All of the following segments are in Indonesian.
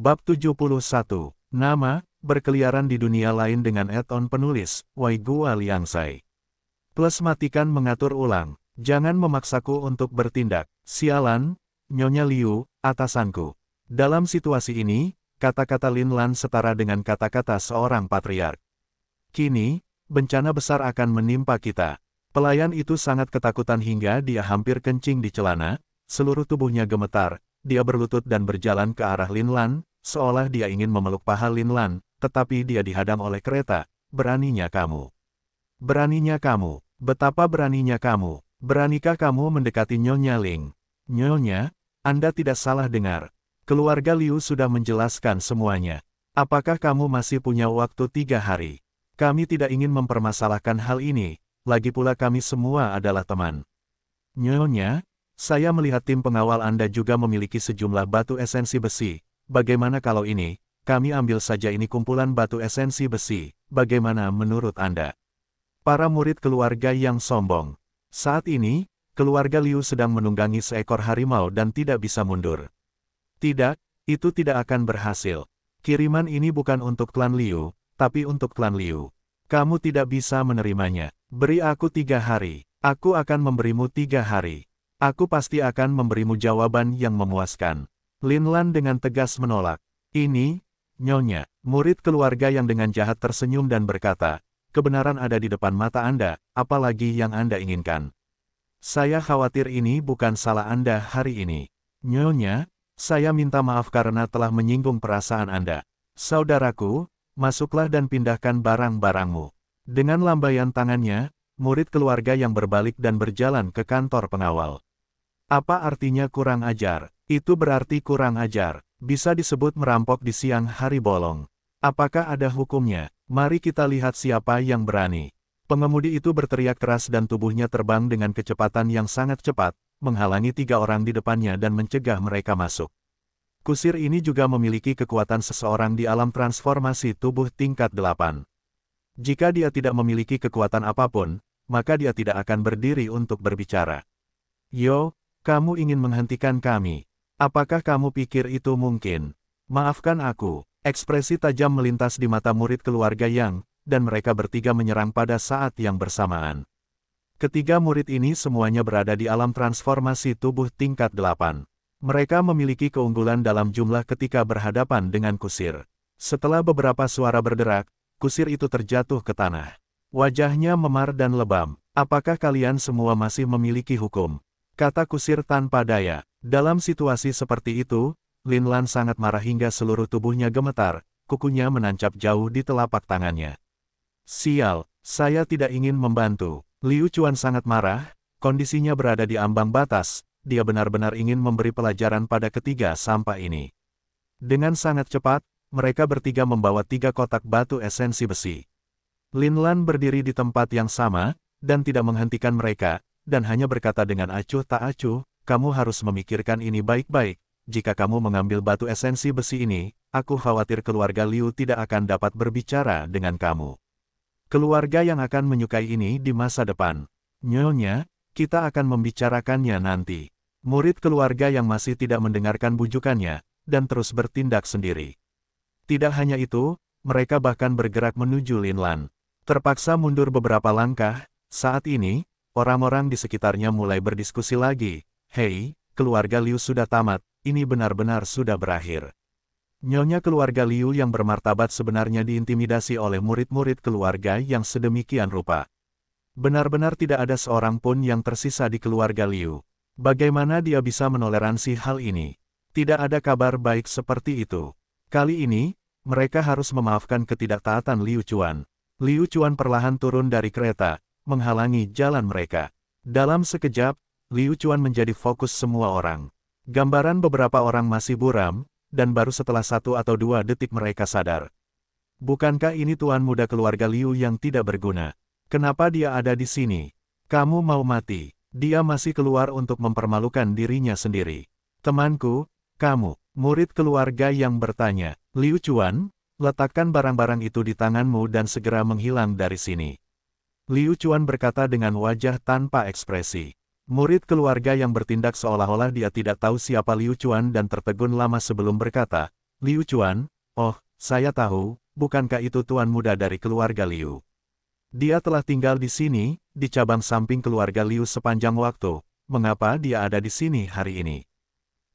Bab 71. Nama, berkeliaran di dunia lain dengan add-on penulis, Liang Liangsai. Plus matikan mengatur ulang, jangan memaksaku untuk bertindak, sialan, Nyonya Liu, atasanku. Dalam situasi ini, kata-kata Lin Lan setara dengan kata-kata seorang patriark. Kini, bencana besar akan menimpa kita. Pelayan itu sangat ketakutan hingga dia hampir kencing di celana, seluruh tubuhnya gemetar, dia berlutut dan berjalan ke arah Lin Lan, seolah dia ingin memeluk paha Lin Lan, tetapi dia dihadang oleh kereta, beraninya kamu. Beraninya kamu, betapa beraninya kamu, beranikah kamu mendekati Nyonya Ling? Nyonya, Anda tidak salah dengar. Keluarga Liu sudah menjelaskan semuanya. Apakah kamu masih punya waktu tiga hari? Kami tidak ingin mempermasalahkan hal ini, lagi pula kami semua adalah teman. Nyonya, saya melihat tim pengawal Anda juga memiliki sejumlah batu esensi besi, Bagaimana kalau ini, kami ambil saja ini kumpulan batu esensi besi, bagaimana menurut Anda? Para murid keluarga yang sombong. Saat ini, keluarga Liu sedang menunggangi seekor harimau dan tidak bisa mundur. Tidak, itu tidak akan berhasil. Kiriman ini bukan untuk klan Liu, tapi untuk klan Liu. Kamu tidak bisa menerimanya. Beri aku tiga hari. Aku akan memberimu tiga hari. Aku pasti akan memberimu jawaban yang memuaskan. Lin Lan dengan tegas menolak. Ini, Nyonya, murid keluarga yang dengan jahat tersenyum dan berkata, kebenaran ada di depan mata Anda, apalagi yang Anda inginkan. Saya khawatir ini bukan salah Anda hari ini. Nyonya, saya minta maaf karena telah menyinggung perasaan Anda. Saudaraku, masuklah dan pindahkan barang-barangmu. Dengan lambaian tangannya, murid keluarga yang berbalik dan berjalan ke kantor pengawal. Apa artinya kurang ajar? Itu berarti kurang ajar, bisa disebut merampok di siang hari bolong. Apakah ada hukumnya? Mari kita lihat siapa yang berani. Pengemudi itu berteriak keras dan tubuhnya terbang dengan kecepatan yang sangat cepat, menghalangi tiga orang di depannya dan mencegah mereka masuk. Kusir ini juga memiliki kekuatan seseorang di alam transformasi tubuh tingkat delapan Jika dia tidak memiliki kekuatan apapun, maka dia tidak akan berdiri untuk berbicara. Yo, kamu ingin menghentikan kami, Apakah kamu pikir itu mungkin? Maafkan aku. Ekspresi tajam melintas di mata murid keluarga Yang, dan mereka bertiga menyerang pada saat yang bersamaan. Ketiga murid ini semuanya berada di alam transformasi tubuh tingkat delapan. Mereka memiliki keunggulan dalam jumlah ketika berhadapan dengan kusir. Setelah beberapa suara berderak, kusir itu terjatuh ke tanah. Wajahnya memar dan lebam. Apakah kalian semua masih memiliki hukum? Kata kusir tanpa daya. Dalam situasi seperti itu, Lin Lan sangat marah hingga seluruh tubuhnya gemetar, kukunya menancap jauh di telapak tangannya. Sial, saya tidak ingin membantu. Liu Chuan sangat marah, kondisinya berada di ambang batas, dia benar-benar ingin memberi pelajaran pada ketiga sampah ini. Dengan sangat cepat, mereka bertiga membawa tiga kotak batu esensi besi. Lin Lan berdiri di tempat yang sama, dan tidak menghentikan mereka, dan hanya berkata dengan acuh tak acuh, kamu harus memikirkan ini baik-baik. Jika kamu mengambil batu esensi besi ini, aku khawatir keluarga Liu tidak akan dapat berbicara dengan kamu. Keluarga yang akan menyukai ini di masa depan. Nyonya, kita akan membicarakannya nanti. Murid keluarga yang masih tidak mendengarkan bujukannya, dan terus bertindak sendiri. Tidak hanya itu, mereka bahkan bergerak menuju Linlan. Terpaksa mundur beberapa langkah, saat ini, orang-orang di sekitarnya mulai berdiskusi lagi, Hei, keluarga Liu sudah tamat, ini benar-benar sudah berakhir. Nyonya keluarga Liu yang bermartabat sebenarnya diintimidasi oleh murid-murid keluarga yang sedemikian rupa. Benar-benar tidak ada seorang pun yang tersisa di keluarga Liu. Bagaimana dia bisa menoleransi hal ini? Tidak ada kabar baik seperti itu. Kali ini, mereka harus memaafkan ketidaktaatan Liu Chuan. Liu Chuan perlahan turun dari kereta, menghalangi jalan mereka. Dalam sekejap, Liu Chuan menjadi fokus semua orang. Gambaran beberapa orang masih buram, dan baru setelah satu atau dua detik mereka sadar. Bukankah ini tuan muda keluarga Liu yang tidak berguna? Kenapa dia ada di sini? Kamu mau mati. Dia masih keluar untuk mempermalukan dirinya sendiri. Temanku, kamu, murid keluarga yang bertanya, Liu Chuan, letakkan barang-barang itu di tanganmu dan segera menghilang dari sini. Liu Chuan berkata dengan wajah tanpa ekspresi. Murid keluarga yang bertindak seolah-olah dia tidak tahu siapa Liu Chuan dan tertegun lama sebelum berkata, Liu Chuan, oh, saya tahu, bukankah itu tuan muda dari keluarga Liu? Dia telah tinggal di sini, di cabang samping keluarga Liu sepanjang waktu, mengapa dia ada di sini hari ini?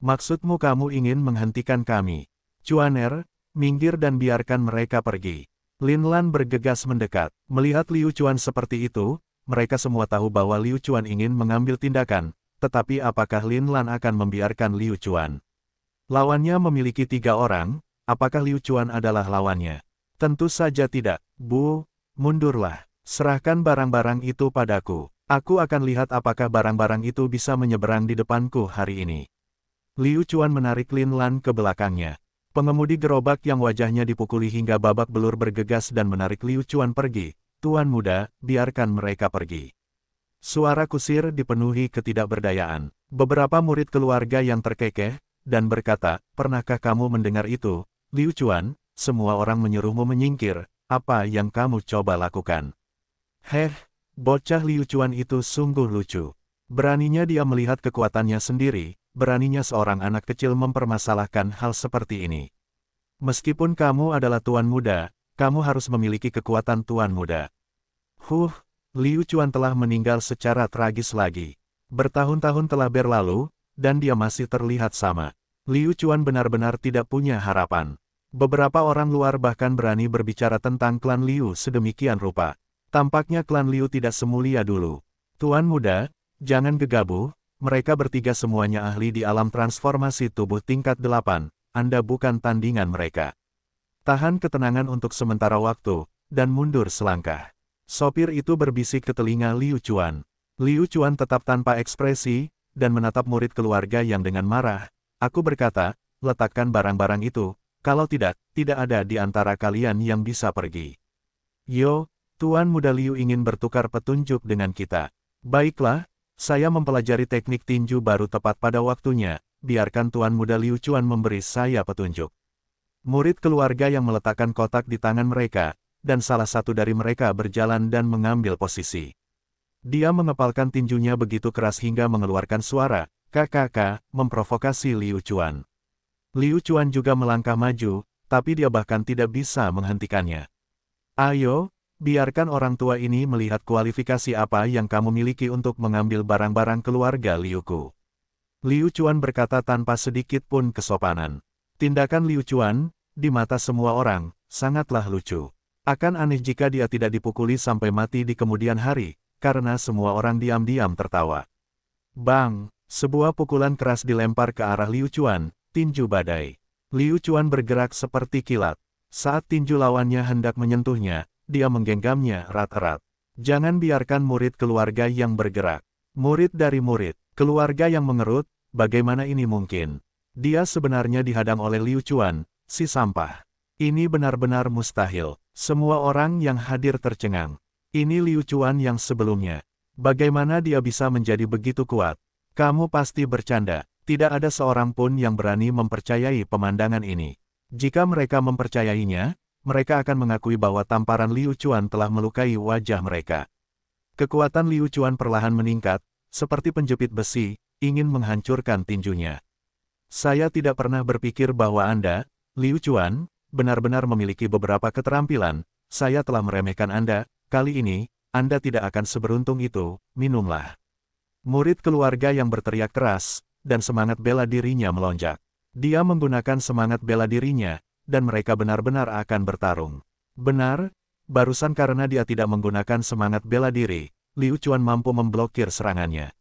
Maksudmu kamu ingin menghentikan kami? Chuan Er, minggir dan biarkan mereka pergi. Lin Lan bergegas mendekat. Melihat Liu Chuan seperti itu, mereka semua tahu bahwa Liu Chuan ingin mengambil tindakan, tetapi apakah Lin Lan akan membiarkan Liu Chuan? Lawannya memiliki tiga orang, apakah Liu Chuan adalah lawannya? Tentu saja tidak, Bu, mundurlah, serahkan barang-barang itu padaku. Aku akan lihat apakah barang-barang itu bisa menyeberang di depanku hari ini. Liu Chuan menarik Lin Lan ke belakangnya. Pengemudi gerobak yang wajahnya dipukuli hingga babak belur bergegas dan menarik Liu Chuan pergi, Tuan muda, biarkan mereka pergi. Suara kusir dipenuhi ketidakberdayaan. Beberapa murid keluarga yang terkekeh, dan berkata, Pernahkah kamu mendengar itu, Liu Chuan? Semua orang menyuruhmu menyingkir, apa yang kamu coba lakukan? Heh, bocah Liu Chuan itu sungguh lucu. Beraninya dia melihat kekuatannya sendiri, beraninya seorang anak kecil mempermasalahkan hal seperti ini. Meskipun kamu adalah tuan muda, kamu harus memiliki kekuatan Tuan Muda. Huh, Liu Chuan telah meninggal secara tragis lagi. Bertahun-tahun telah berlalu, dan dia masih terlihat sama. Liu Chuan benar-benar tidak punya harapan. Beberapa orang luar bahkan berani berbicara tentang klan Liu sedemikian rupa. Tampaknya klan Liu tidak semulia dulu. Tuan Muda, jangan gegabah, mereka bertiga semuanya ahli di alam transformasi tubuh tingkat delapan. Anda bukan tandingan mereka. Tahan ketenangan untuk sementara waktu, dan mundur selangkah. Sopir itu berbisik ke telinga Liu Chuan. Liu Chuan tetap tanpa ekspresi, dan menatap murid keluarga yang dengan marah. Aku berkata, letakkan barang-barang itu, kalau tidak, tidak ada di antara kalian yang bisa pergi. Yo, Tuan Muda Liu ingin bertukar petunjuk dengan kita. Baiklah, saya mempelajari teknik tinju baru tepat pada waktunya, biarkan Tuan Muda Liu Chuan memberi saya petunjuk. Murid keluarga yang meletakkan kotak di tangan mereka, dan salah satu dari mereka berjalan dan mengambil posisi. Dia mengepalkan tinjunya begitu keras hingga mengeluarkan suara, KKK, memprovokasi Liu Chuan. Liu Chuan juga melangkah maju, tapi dia bahkan tidak bisa menghentikannya. Ayo, biarkan orang tua ini melihat kualifikasi apa yang kamu miliki untuk mengambil barang-barang keluarga Liu Ku. Liu Chuan berkata tanpa sedikit pun kesopanan. Tindakan Liu Chuan, di mata semua orang, sangatlah lucu. Akan aneh jika dia tidak dipukuli sampai mati di kemudian hari, karena semua orang diam-diam tertawa. Bang, sebuah pukulan keras dilempar ke arah Liu Chuan, tinju badai. Liu Chuan bergerak seperti kilat. Saat tinju lawannya hendak menyentuhnya, dia menggenggamnya erat-erat. Jangan biarkan murid keluarga yang bergerak. Murid dari murid, keluarga yang mengerut, bagaimana ini mungkin? Dia sebenarnya dihadang oleh Liu Chuan, si sampah. Ini benar-benar mustahil. Semua orang yang hadir tercengang. Ini Liu Chuan yang sebelumnya. Bagaimana dia bisa menjadi begitu kuat? Kamu pasti bercanda. Tidak ada seorang pun yang berani mempercayai pemandangan ini. Jika mereka mempercayainya, mereka akan mengakui bahwa tamparan Liu Chuan telah melukai wajah mereka. Kekuatan Liu Chuan perlahan meningkat, seperti penjepit besi, ingin menghancurkan tinjunya. Saya tidak pernah berpikir bahwa Anda, Liu Chuan, benar-benar memiliki beberapa keterampilan, saya telah meremehkan Anda, kali ini, Anda tidak akan seberuntung itu, minumlah. Murid keluarga yang berteriak keras, dan semangat bela dirinya melonjak. Dia menggunakan semangat bela dirinya, dan mereka benar-benar akan bertarung. Benar, barusan karena dia tidak menggunakan semangat bela diri, Liu Chuan mampu memblokir serangannya.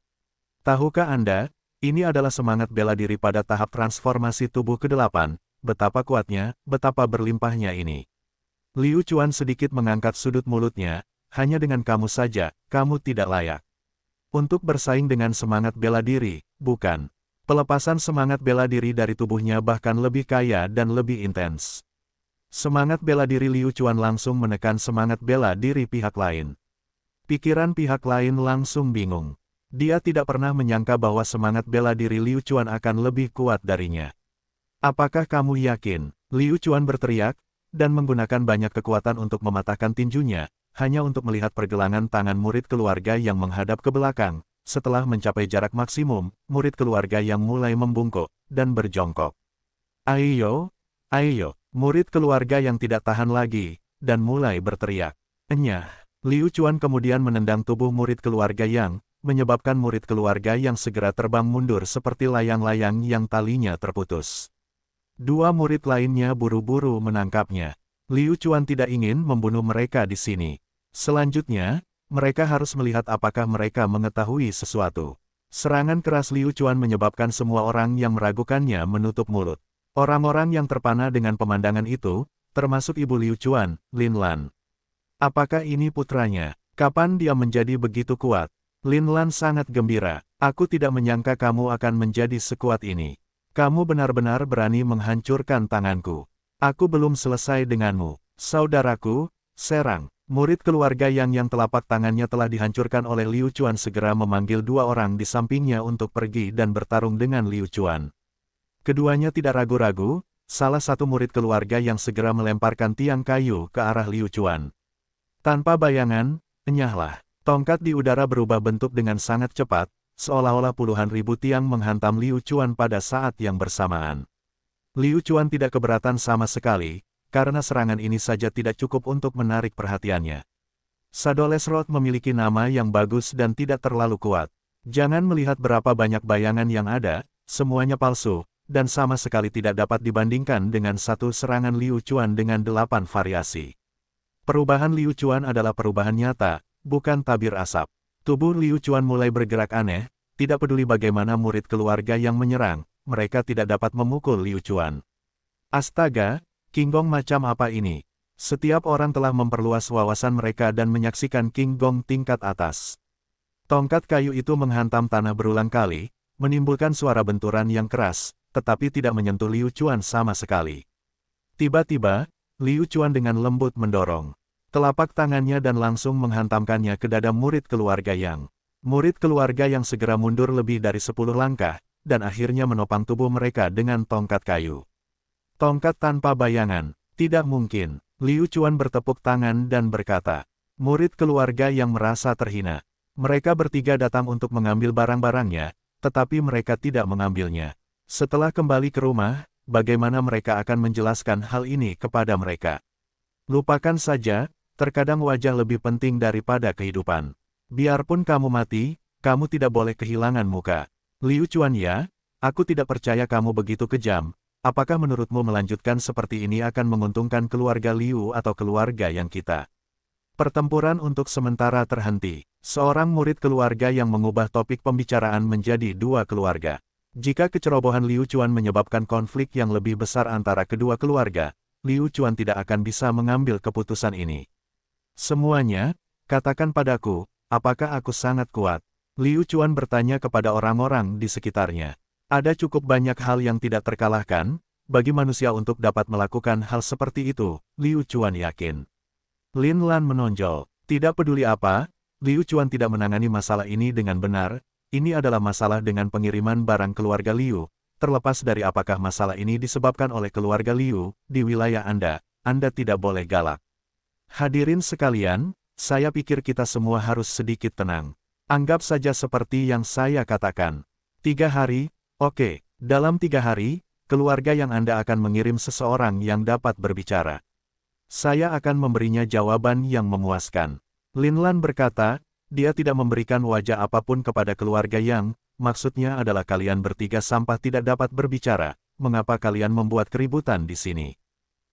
Tahukah Anda, ini adalah semangat bela diri pada tahap transformasi tubuh ke-8, betapa kuatnya, betapa berlimpahnya ini. Liu Chuan sedikit mengangkat sudut mulutnya, hanya dengan kamu saja, kamu tidak layak. Untuk bersaing dengan semangat bela diri, bukan. Pelepasan semangat bela diri dari tubuhnya bahkan lebih kaya dan lebih intens. Semangat bela diri Liu Chuan langsung menekan semangat bela diri pihak lain. Pikiran pihak lain langsung bingung. Dia tidak pernah menyangka bahwa semangat bela diri Liu Chuan akan lebih kuat darinya. Apakah kamu yakin? Liu Chuan berteriak, dan menggunakan banyak kekuatan untuk mematahkan tinjunya, hanya untuk melihat pergelangan tangan murid keluarga yang menghadap ke belakang. Setelah mencapai jarak maksimum, murid keluarga yang mulai membungkuk, dan berjongkok. Ayo, ayo, murid keluarga yang tidak tahan lagi, dan mulai berteriak. Enyah, Liu Chuan kemudian menendang tubuh murid keluarga yang, menyebabkan murid keluarga yang segera terbang mundur seperti layang-layang yang talinya terputus. Dua murid lainnya buru-buru menangkapnya. Liu Chuan tidak ingin membunuh mereka di sini. Selanjutnya, mereka harus melihat apakah mereka mengetahui sesuatu. Serangan keras Liu Chuan menyebabkan semua orang yang meragukannya menutup mulut. Orang-orang yang terpana dengan pemandangan itu, termasuk ibu Liu Chuan, Lin Lan. Apakah ini putranya? Kapan dia menjadi begitu kuat? Lin Lan sangat gembira. Aku tidak menyangka kamu akan menjadi sekuat ini. Kamu benar-benar berani menghancurkan tanganku. Aku belum selesai denganmu. Saudaraku, Serang, murid keluarga yang yang telapak tangannya telah dihancurkan oleh Liu Chuan segera memanggil dua orang di sampingnya untuk pergi dan bertarung dengan Liu Chuan. Keduanya tidak ragu-ragu, salah satu murid keluarga yang segera melemparkan tiang kayu ke arah Liu Chuan. Tanpa bayangan, enyahlah. Tongkat di udara berubah bentuk dengan sangat cepat, seolah-olah puluhan ribu tiang menghantam Liu Chuan pada saat yang bersamaan. Liu Chuan tidak keberatan sama sekali, karena serangan ini saja tidak cukup untuk menarik perhatiannya. Sadoles Road memiliki nama yang bagus dan tidak terlalu kuat. Jangan melihat berapa banyak bayangan yang ada, semuanya palsu, dan sama sekali tidak dapat dibandingkan dengan satu serangan Liu Chuan dengan delapan variasi. Perubahan Liu Chuan adalah perubahan nyata, bukan tabir asap. Tubuh Liu Chuan mulai bergerak aneh, tidak peduli bagaimana murid keluarga yang menyerang, mereka tidak dapat memukul Liu Chuan. Astaga, King Gong macam apa ini? Setiap orang telah memperluas wawasan mereka dan menyaksikan King Gong tingkat atas. Tongkat kayu itu menghantam tanah berulang kali, menimbulkan suara benturan yang keras, tetapi tidak menyentuh Liu Chuan sama sekali. Tiba-tiba, Liu Chuan dengan lembut mendorong telapak tangannya dan langsung menghantamkannya ke dada murid keluarga Yang. Murid keluarga yang segera mundur lebih dari sepuluh langkah, dan akhirnya menopang tubuh mereka dengan tongkat kayu. Tongkat tanpa bayangan, tidak mungkin. Liu Chuan bertepuk tangan dan berkata, murid keluarga yang merasa terhina. Mereka bertiga datang untuk mengambil barang-barangnya, tetapi mereka tidak mengambilnya. Setelah kembali ke rumah, bagaimana mereka akan menjelaskan hal ini kepada mereka? Lupakan saja, Terkadang wajah lebih penting daripada kehidupan. Biarpun kamu mati, kamu tidak boleh kehilangan muka. Liu Chuan ya, aku tidak percaya kamu begitu kejam. Apakah menurutmu melanjutkan seperti ini akan menguntungkan keluarga Liu atau keluarga yang kita? Pertempuran untuk sementara terhenti. Seorang murid keluarga yang mengubah topik pembicaraan menjadi dua keluarga. Jika kecerobohan Liu Chuan menyebabkan konflik yang lebih besar antara kedua keluarga, Liu Chuan tidak akan bisa mengambil keputusan ini. Semuanya, katakan padaku, apakah aku sangat kuat? Liu Chuan bertanya kepada orang-orang di sekitarnya. Ada cukup banyak hal yang tidak terkalahkan, bagi manusia untuk dapat melakukan hal seperti itu, Liu Chuan yakin. Lin Lan menonjol, tidak peduli apa, Liu Chuan tidak menangani masalah ini dengan benar, ini adalah masalah dengan pengiriman barang keluarga Liu, terlepas dari apakah masalah ini disebabkan oleh keluarga Liu, di wilayah Anda, Anda tidak boleh galak. Hadirin sekalian, saya pikir kita semua harus sedikit tenang. Anggap saja seperti yang saya katakan. Tiga hari, oke, okay. dalam tiga hari, keluarga yang Anda akan mengirim seseorang yang dapat berbicara. Saya akan memberinya jawaban yang memuaskan. Lin Lan berkata, dia tidak memberikan wajah apapun kepada keluarga yang, maksudnya adalah kalian bertiga sampah tidak dapat berbicara, mengapa kalian membuat keributan di sini.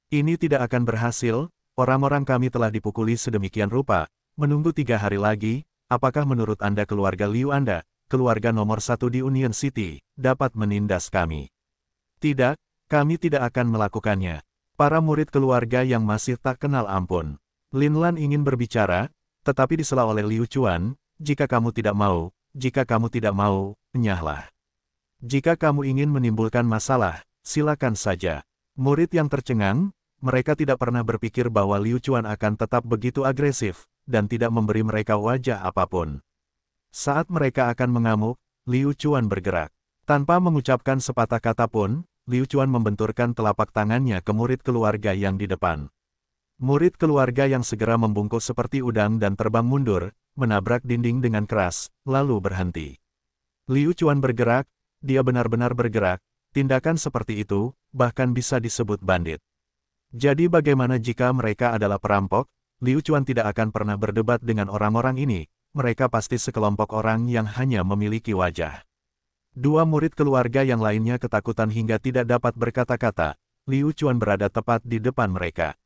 Ini tidak akan berhasil, Orang-orang kami telah dipukuli sedemikian rupa, menunggu tiga hari lagi, apakah menurut Anda keluarga Liu Anda, keluarga nomor satu di Union City, dapat menindas kami? Tidak, kami tidak akan melakukannya. Para murid keluarga yang masih tak kenal ampun. Lin Lan ingin berbicara, tetapi disela oleh Liu Chuan, jika kamu tidak mau, jika kamu tidak mau, nyahlah. Jika kamu ingin menimbulkan masalah, silakan saja. Murid yang tercengang, mereka tidak pernah berpikir bahwa Liu Chuan akan tetap begitu agresif, dan tidak memberi mereka wajah apapun. Saat mereka akan mengamuk, Liu Chuan bergerak. Tanpa mengucapkan sepatah kata pun, Liu Chuan membenturkan telapak tangannya ke murid keluarga yang di depan. Murid keluarga yang segera membungkuk seperti udang dan terbang mundur, menabrak dinding dengan keras, lalu berhenti. Liu Chuan bergerak, dia benar-benar bergerak, tindakan seperti itu, bahkan bisa disebut bandit. Jadi bagaimana jika mereka adalah perampok? Liu Chuan tidak akan pernah berdebat dengan orang-orang ini, mereka pasti sekelompok orang yang hanya memiliki wajah. Dua murid keluarga yang lainnya ketakutan hingga tidak dapat berkata-kata, Liu Chuan berada tepat di depan mereka.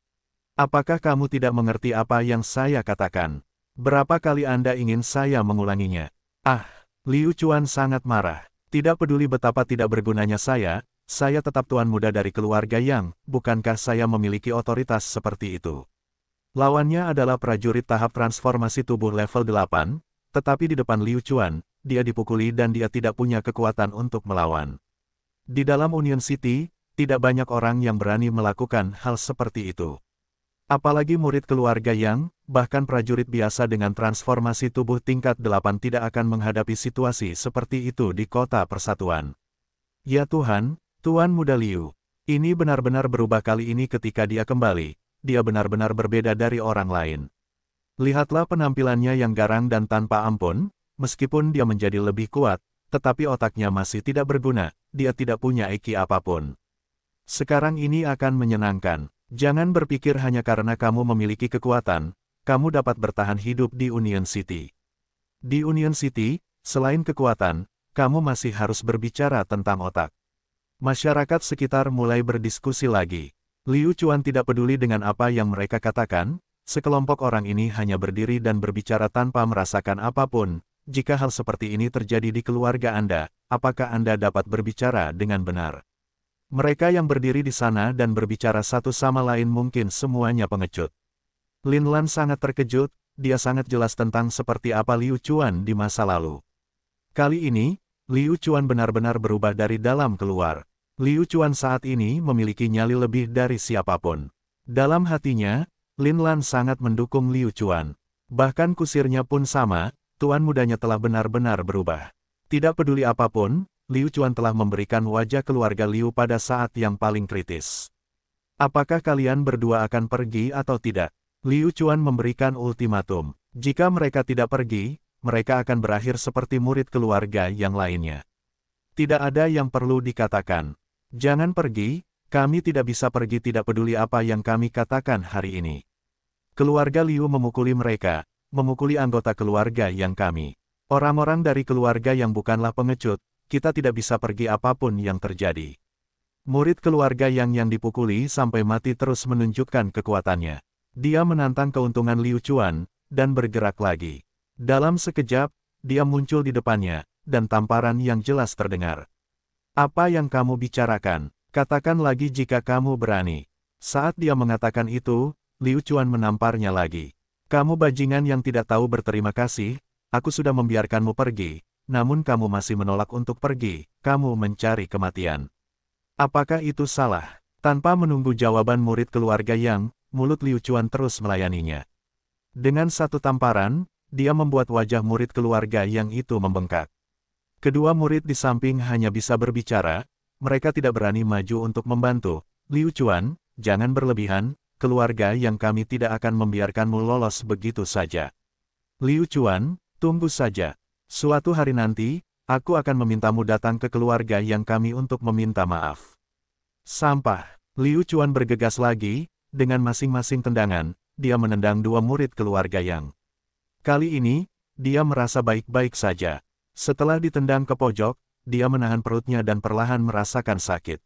Apakah kamu tidak mengerti apa yang saya katakan? Berapa kali Anda ingin saya mengulanginya? Ah, Liu Chuan sangat marah. Tidak peduli betapa tidak bergunanya saya, saya tetap tuan muda dari keluarga yang, bukankah saya memiliki otoritas seperti itu? Lawannya adalah prajurit tahap transformasi tubuh level 8, tetapi di depan Liu Chuan, dia dipukuli dan dia tidak punya kekuatan untuk melawan. Di dalam Union City, tidak banyak orang yang berani melakukan hal seperti itu. Apalagi murid keluarga yang, bahkan prajurit biasa dengan transformasi tubuh tingkat 8 tidak akan menghadapi situasi seperti itu di kota persatuan. Ya Tuhan, Tuan Muda Liu, ini benar-benar berubah kali ini ketika dia kembali, dia benar-benar berbeda dari orang lain. Lihatlah penampilannya yang garang dan tanpa ampun, meskipun dia menjadi lebih kuat, tetapi otaknya masih tidak berguna, dia tidak punya IQ apapun. Sekarang ini akan menyenangkan, jangan berpikir hanya karena kamu memiliki kekuatan, kamu dapat bertahan hidup di Union City. Di Union City, selain kekuatan, kamu masih harus berbicara tentang otak. Masyarakat sekitar mulai berdiskusi lagi. Liu Chuan tidak peduli dengan apa yang mereka katakan, sekelompok orang ini hanya berdiri dan berbicara tanpa merasakan apapun. Jika hal seperti ini terjadi di keluarga Anda, apakah Anda dapat berbicara dengan benar? Mereka yang berdiri di sana dan berbicara satu sama lain mungkin semuanya pengecut. Lin Lan sangat terkejut, dia sangat jelas tentang seperti apa Liu Chuan di masa lalu. Kali ini, Liu Chuan benar-benar berubah dari dalam keluar. Liu Chuan saat ini memiliki nyali lebih dari siapapun. Dalam hatinya, Lin Lan sangat mendukung Liu Chuan. Bahkan kusirnya pun sama, tuan mudanya telah benar-benar berubah. Tidak peduli apapun, Liu Chuan telah memberikan wajah keluarga Liu pada saat yang paling kritis. Apakah kalian berdua akan pergi atau tidak? Liu Chuan memberikan ultimatum. Jika mereka tidak pergi, mereka akan berakhir seperti murid keluarga yang lainnya. Tidak ada yang perlu dikatakan. Jangan pergi, kami tidak bisa pergi tidak peduli apa yang kami katakan hari ini. Keluarga Liu memukuli mereka, memukuli anggota keluarga yang kami. Orang-orang dari keluarga yang bukanlah pengecut, kita tidak bisa pergi apapun yang terjadi. Murid keluarga yang yang dipukuli sampai mati terus menunjukkan kekuatannya. Dia menantang keuntungan Liu Chuan, dan bergerak lagi. Dalam sekejap, dia muncul di depannya, dan tamparan yang jelas terdengar. Apa yang kamu bicarakan? Katakan lagi jika kamu berani. Saat dia mengatakan itu, Liu Chuan menamparnya lagi. Kamu bajingan yang tidak tahu berterima kasih, aku sudah membiarkanmu pergi, namun kamu masih menolak untuk pergi, kamu mencari kematian. Apakah itu salah? Tanpa menunggu jawaban murid keluarga yang, mulut Liu Chuan terus melayaninya. Dengan satu tamparan, dia membuat wajah murid keluarga yang itu membengkak. Kedua murid di samping hanya bisa berbicara, mereka tidak berani maju untuk membantu. Liu Chuan, jangan berlebihan, keluarga yang kami tidak akan membiarkanmu lolos begitu saja. Liu Chuan, tunggu saja. Suatu hari nanti, aku akan memintamu datang ke keluarga yang kami untuk meminta maaf. Sampah, Liu Chuan bergegas lagi, dengan masing-masing tendangan, dia menendang dua murid keluarga yang Kali ini, dia merasa baik-baik saja. Setelah ditendang ke pojok, dia menahan perutnya dan perlahan merasakan sakit.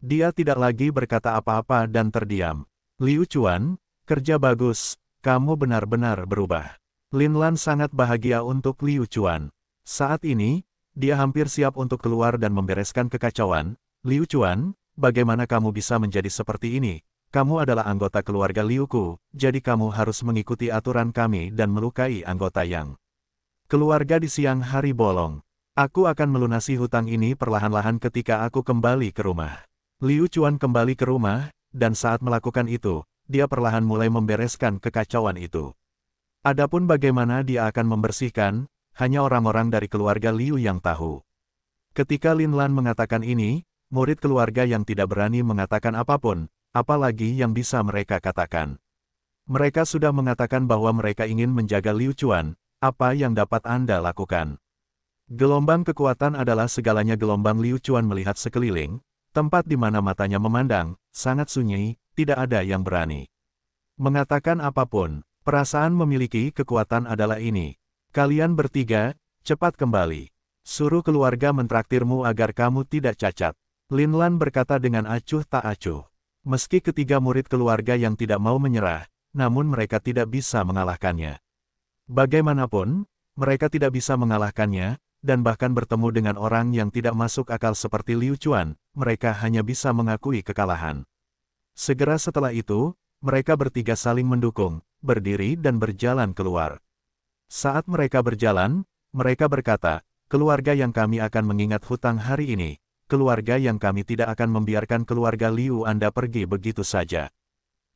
Dia tidak lagi berkata apa-apa dan terdiam. Liu Chuan, kerja bagus, kamu benar-benar berubah. Lin Lan sangat bahagia untuk Liu Chuan. Saat ini, dia hampir siap untuk keluar dan membereskan kekacauan. Liu Chuan, bagaimana kamu bisa menjadi seperti ini? Kamu adalah anggota keluarga Liuku, jadi kamu harus mengikuti aturan kami dan melukai anggota yang keluarga di siang hari bolong. Aku akan melunasi hutang ini perlahan-lahan ketika aku kembali ke rumah. Liu Chuan kembali ke rumah, dan saat melakukan itu, dia perlahan mulai membereskan kekacauan itu. Adapun bagaimana dia akan membersihkan, hanya orang-orang dari keluarga Liu yang tahu. Ketika Lin Lan mengatakan ini, murid keluarga yang tidak berani mengatakan apapun, Apalagi yang bisa mereka katakan? Mereka sudah mengatakan bahwa mereka ingin menjaga Liu Chuan, apa yang dapat Anda lakukan? Gelombang kekuatan adalah segalanya gelombang Liu Chuan melihat sekeliling, tempat di mana matanya memandang, sangat sunyi, tidak ada yang berani. Mengatakan apapun, perasaan memiliki kekuatan adalah ini. Kalian bertiga, cepat kembali. Suruh keluarga mentraktirmu agar kamu tidak cacat. Lin Lan berkata dengan acuh tak acuh. Meski ketiga murid keluarga yang tidak mau menyerah, namun mereka tidak bisa mengalahkannya. Bagaimanapun, mereka tidak bisa mengalahkannya, dan bahkan bertemu dengan orang yang tidak masuk akal seperti Liu Chuan, mereka hanya bisa mengakui kekalahan. Segera setelah itu, mereka bertiga saling mendukung, berdiri dan berjalan keluar. Saat mereka berjalan, mereka berkata, keluarga yang kami akan mengingat hutang hari ini, keluarga yang kami tidak akan membiarkan keluarga Liu Anda pergi begitu saja.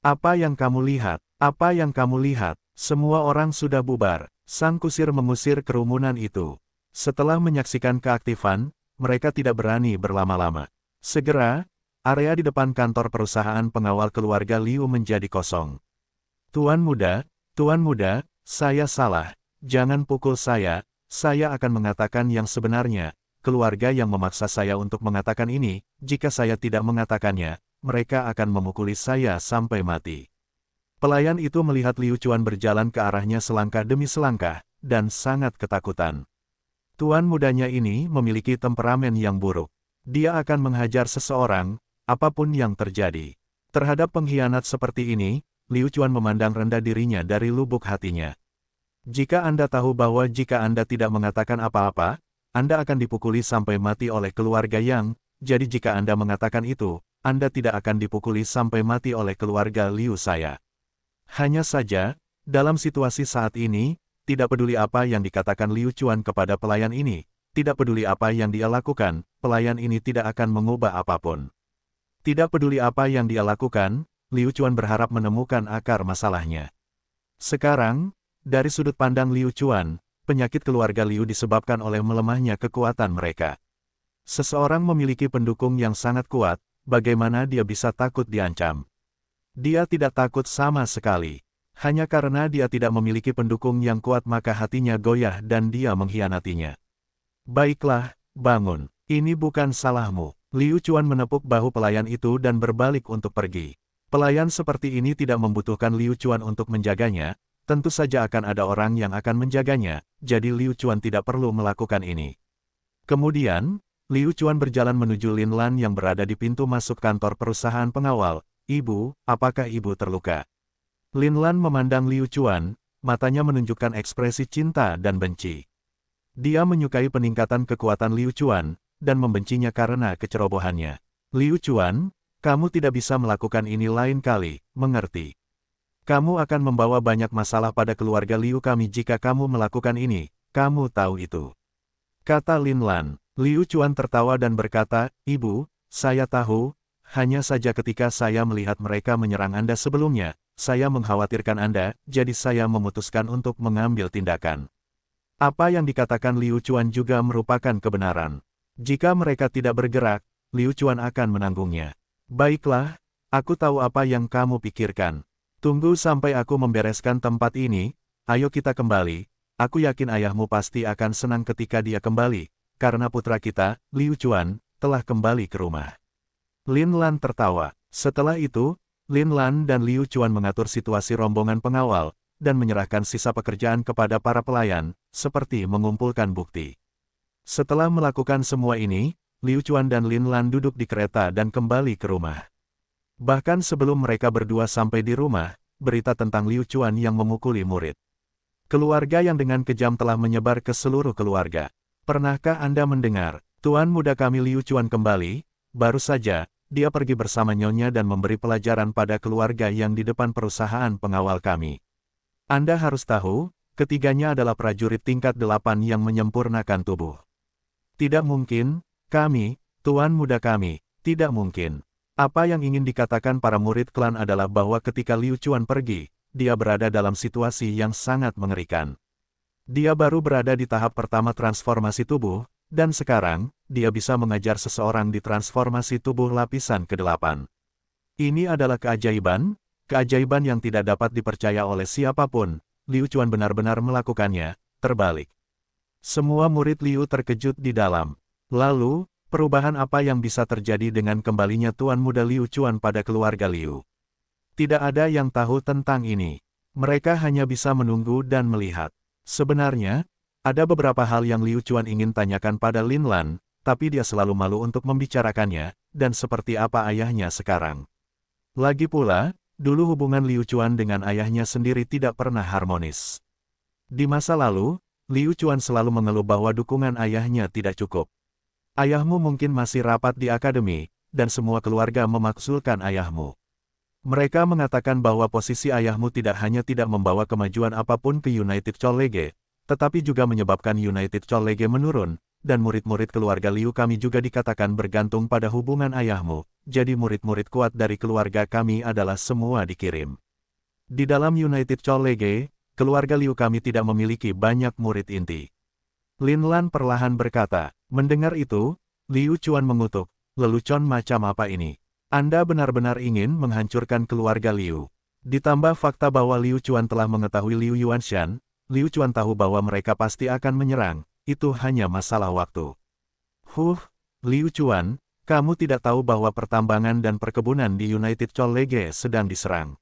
Apa yang kamu lihat? Apa yang kamu lihat? Semua orang sudah bubar. Sang kusir mengusir kerumunan itu. Setelah menyaksikan keaktifan, mereka tidak berani berlama-lama. Segera, area di depan kantor perusahaan pengawal keluarga Liu menjadi kosong. Tuan muda, tuan muda, saya salah. Jangan pukul saya, saya akan mengatakan yang sebenarnya, keluarga yang memaksa saya untuk mengatakan ini, jika saya tidak mengatakannya, mereka akan memukuli saya sampai mati. Pelayan itu melihat Liu Chuan berjalan ke arahnya selangkah demi selangkah, dan sangat ketakutan. Tuan mudanya ini memiliki temperamen yang buruk. Dia akan menghajar seseorang, apapun yang terjadi. Terhadap pengkhianat seperti ini, Liu Chuan memandang rendah dirinya dari lubuk hatinya. Jika Anda tahu bahwa jika Anda tidak mengatakan apa-apa, anda akan dipukuli sampai mati oleh keluarga Yang, jadi jika Anda mengatakan itu, Anda tidak akan dipukuli sampai mati oleh keluarga Liu saya. Hanya saja, dalam situasi saat ini, tidak peduli apa yang dikatakan Liu Chuan kepada pelayan ini, tidak peduli apa yang dia lakukan, pelayan ini tidak akan mengubah apapun. Tidak peduli apa yang dia lakukan, Liu Chuan berharap menemukan akar masalahnya. Sekarang, dari sudut pandang Liu Chuan, penyakit keluarga Liu disebabkan oleh melemahnya kekuatan mereka. Seseorang memiliki pendukung yang sangat kuat, bagaimana dia bisa takut diancam? Dia tidak takut sama sekali. Hanya karena dia tidak memiliki pendukung yang kuat maka hatinya goyah dan dia mengkhianatinya. Baiklah, bangun. Ini bukan salahmu. Liu Chuan menepuk bahu pelayan itu dan berbalik untuk pergi. Pelayan seperti ini tidak membutuhkan Liu Chuan untuk menjaganya, tentu saja akan ada orang yang akan menjaganya, jadi Liu Chuan tidak perlu melakukan ini. Kemudian, Liu Chuan berjalan menuju Lin Lan yang berada di pintu masuk kantor perusahaan pengawal, Ibu, apakah ibu terluka? Lin Lan memandang Liu Chuan, matanya menunjukkan ekspresi cinta dan benci. Dia menyukai peningkatan kekuatan Liu Chuan, dan membencinya karena kecerobohannya. Liu Chuan, kamu tidak bisa melakukan ini lain kali, mengerti? Kamu akan membawa banyak masalah pada keluarga Liu kami jika kamu melakukan ini, kamu tahu itu. Kata Lin Lan, Liu Chuan tertawa dan berkata, Ibu, saya tahu, hanya saja ketika saya melihat mereka menyerang Anda sebelumnya, saya mengkhawatirkan Anda, jadi saya memutuskan untuk mengambil tindakan. Apa yang dikatakan Liu Chuan juga merupakan kebenaran. Jika mereka tidak bergerak, Liu Chuan akan menanggungnya. Baiklah, aku tahu apa yang kamu pikirkan. Tunggu sampai aku membereskan tempat ini, ayo kita kembali, aku yakin ayahmu pasti akan senang ketika dia kembali, karena putra kita, Liu Chuan, telah kembali ke rumah. Lin Lan tertawa. Setelah itu, Lin Lan dan Liu Chuan mengatur situasi rombongan pengawal, dan menyerahkan sisa pekerjaan kepada para pelayan, seperti mengumpulkan bukti. Setelah melakukan semua ini, Liu Chuan dan Lin Lan duduk di kereta dan kembali ke rumah. Bahkan sebelum mereka berdua sampai di rumah, berita tentang Liu Chuan yang memukuli murid. Keluarga yang dengan kejam telah menyebar ke seluruh keluarga. Pernahkah Anda mendengar, Tuan muda kami Liu Chuan kembali? Baru saja, dia pergi bersama nyonya dan memberi pelajaran pada keluarga yang di depan perusahaan pengawal kami. Anda harus tahu, ketiganya adalah prajurit tingkat delapan yang menyempurnakan tubuh. Tidak mungkin, kami, Tuan muda kami, tidak mungkin. Apa yang ingin dikatakan para murid klan adalah bahwa ketika Liu Chuan pergi, dia berada dalam situasi yang sangat mengerikan. Dia baru berada di tahap pertama transformasi tubuh, dan sekarang, dia bisa mengajar seseorang di transformasi tubuh lapisan ke-8. Ini adalah keajaiban, keajaiban yang tidak dapat dipercaya oleh siapapun, Liu Chuan benar-benar melakukannya, terbalik. Semua murid Liu terkejut di dalam. Lalu, Perubahan apa yang bisa terjadi dengan kembalinya Tuan Muda Liu Chuan pada keluarga Liu? Tidak ada yang tahu tentang ini. Mereka hanya bisa menunggu dan melihat. Sebenarnya, ada beberapa hal yang Liu Chuan ingin tanyakan pada Lin Lan, tapi dia selalu malu untuk membicarakannya, dan seperti apa ayahnya sekarang. Lagi pula, dulu hubungan Liu Chuan dengan ayahnya sendiri tidak pernah harmonis. Di masa lalu, Liu Chuan selalu mengeluh bahwa dukungan ayahnya tidak cukup. Ayahmu mungkin masih rapat di akademi, dan semua keluarga memaksulkan ayahmu. Mereka mengatakan bahwa posisi ayahmu tidak hanya tidak membawa kemajuan apapun ke United College, tetapi juga menyebabkan United College menurun, dan murid-murid keluarga Liu kami juga dikatakan bergantung pada hubungan ayahmu, jadi murid-murid kuat dari keluarga kami adalah semua dikirim. Di dalam United College, keluarga Liu kami tidak memiliki banyak murid inti. Lin Lan perlahan berkata, Mendengar itu, Liu Chuan mengutuk, lelucon macam apa ini? Anda benar-benar ingin menghancurkan keluarga Liu. Ditambah fakta bahwa Liu Chuan telah mengetahui Liu Yuanshan, Liu Chuan tahu bahwa mereka pasti akan menyerang, itu hanya masalah waktu. Huh, Liu Chuan, kamu tidak tahu bahwa pertambangan dan perkebunan di United Chol sedang diserang.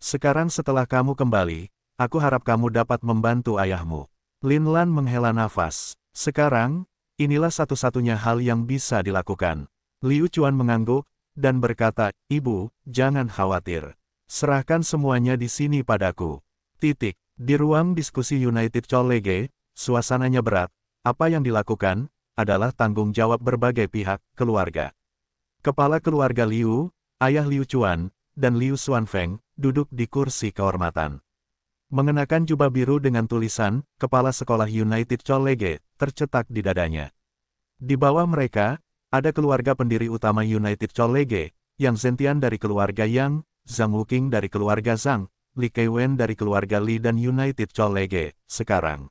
Sekarang setelah kamu kembali, aku harap kamu dapat membantu ayahmu. Lin Lan menghela nafas. Sekarang, Inilah satu-satunya hal yang bisa dilakukan. Liu Chuan mengangguk, dan berkata, Ibu, jangan khawatir. Serahkan semuanya di sini padaku. Titik. Di ruang diskusi United College, suasananya berat. Apa yang dilakukan, adalah tanggung jawab berbagai pihak, keluarga. Kepala keluarga Liu, ayah Liu Chuan, dan Liu Xuanfeng, duduk di kursi kehormatan. Mengenakan jubah biru dengan tulisan, Kepala Sekolah United College, tercetak di dadanya. Di bawah mereka, ada keluarga pendiri utama United College, yang Zentian dari keluarga Yang, Zhang Wuking dari keluarga Zhang, Li Keiwen dari keluarga Li dan United College, sekarang.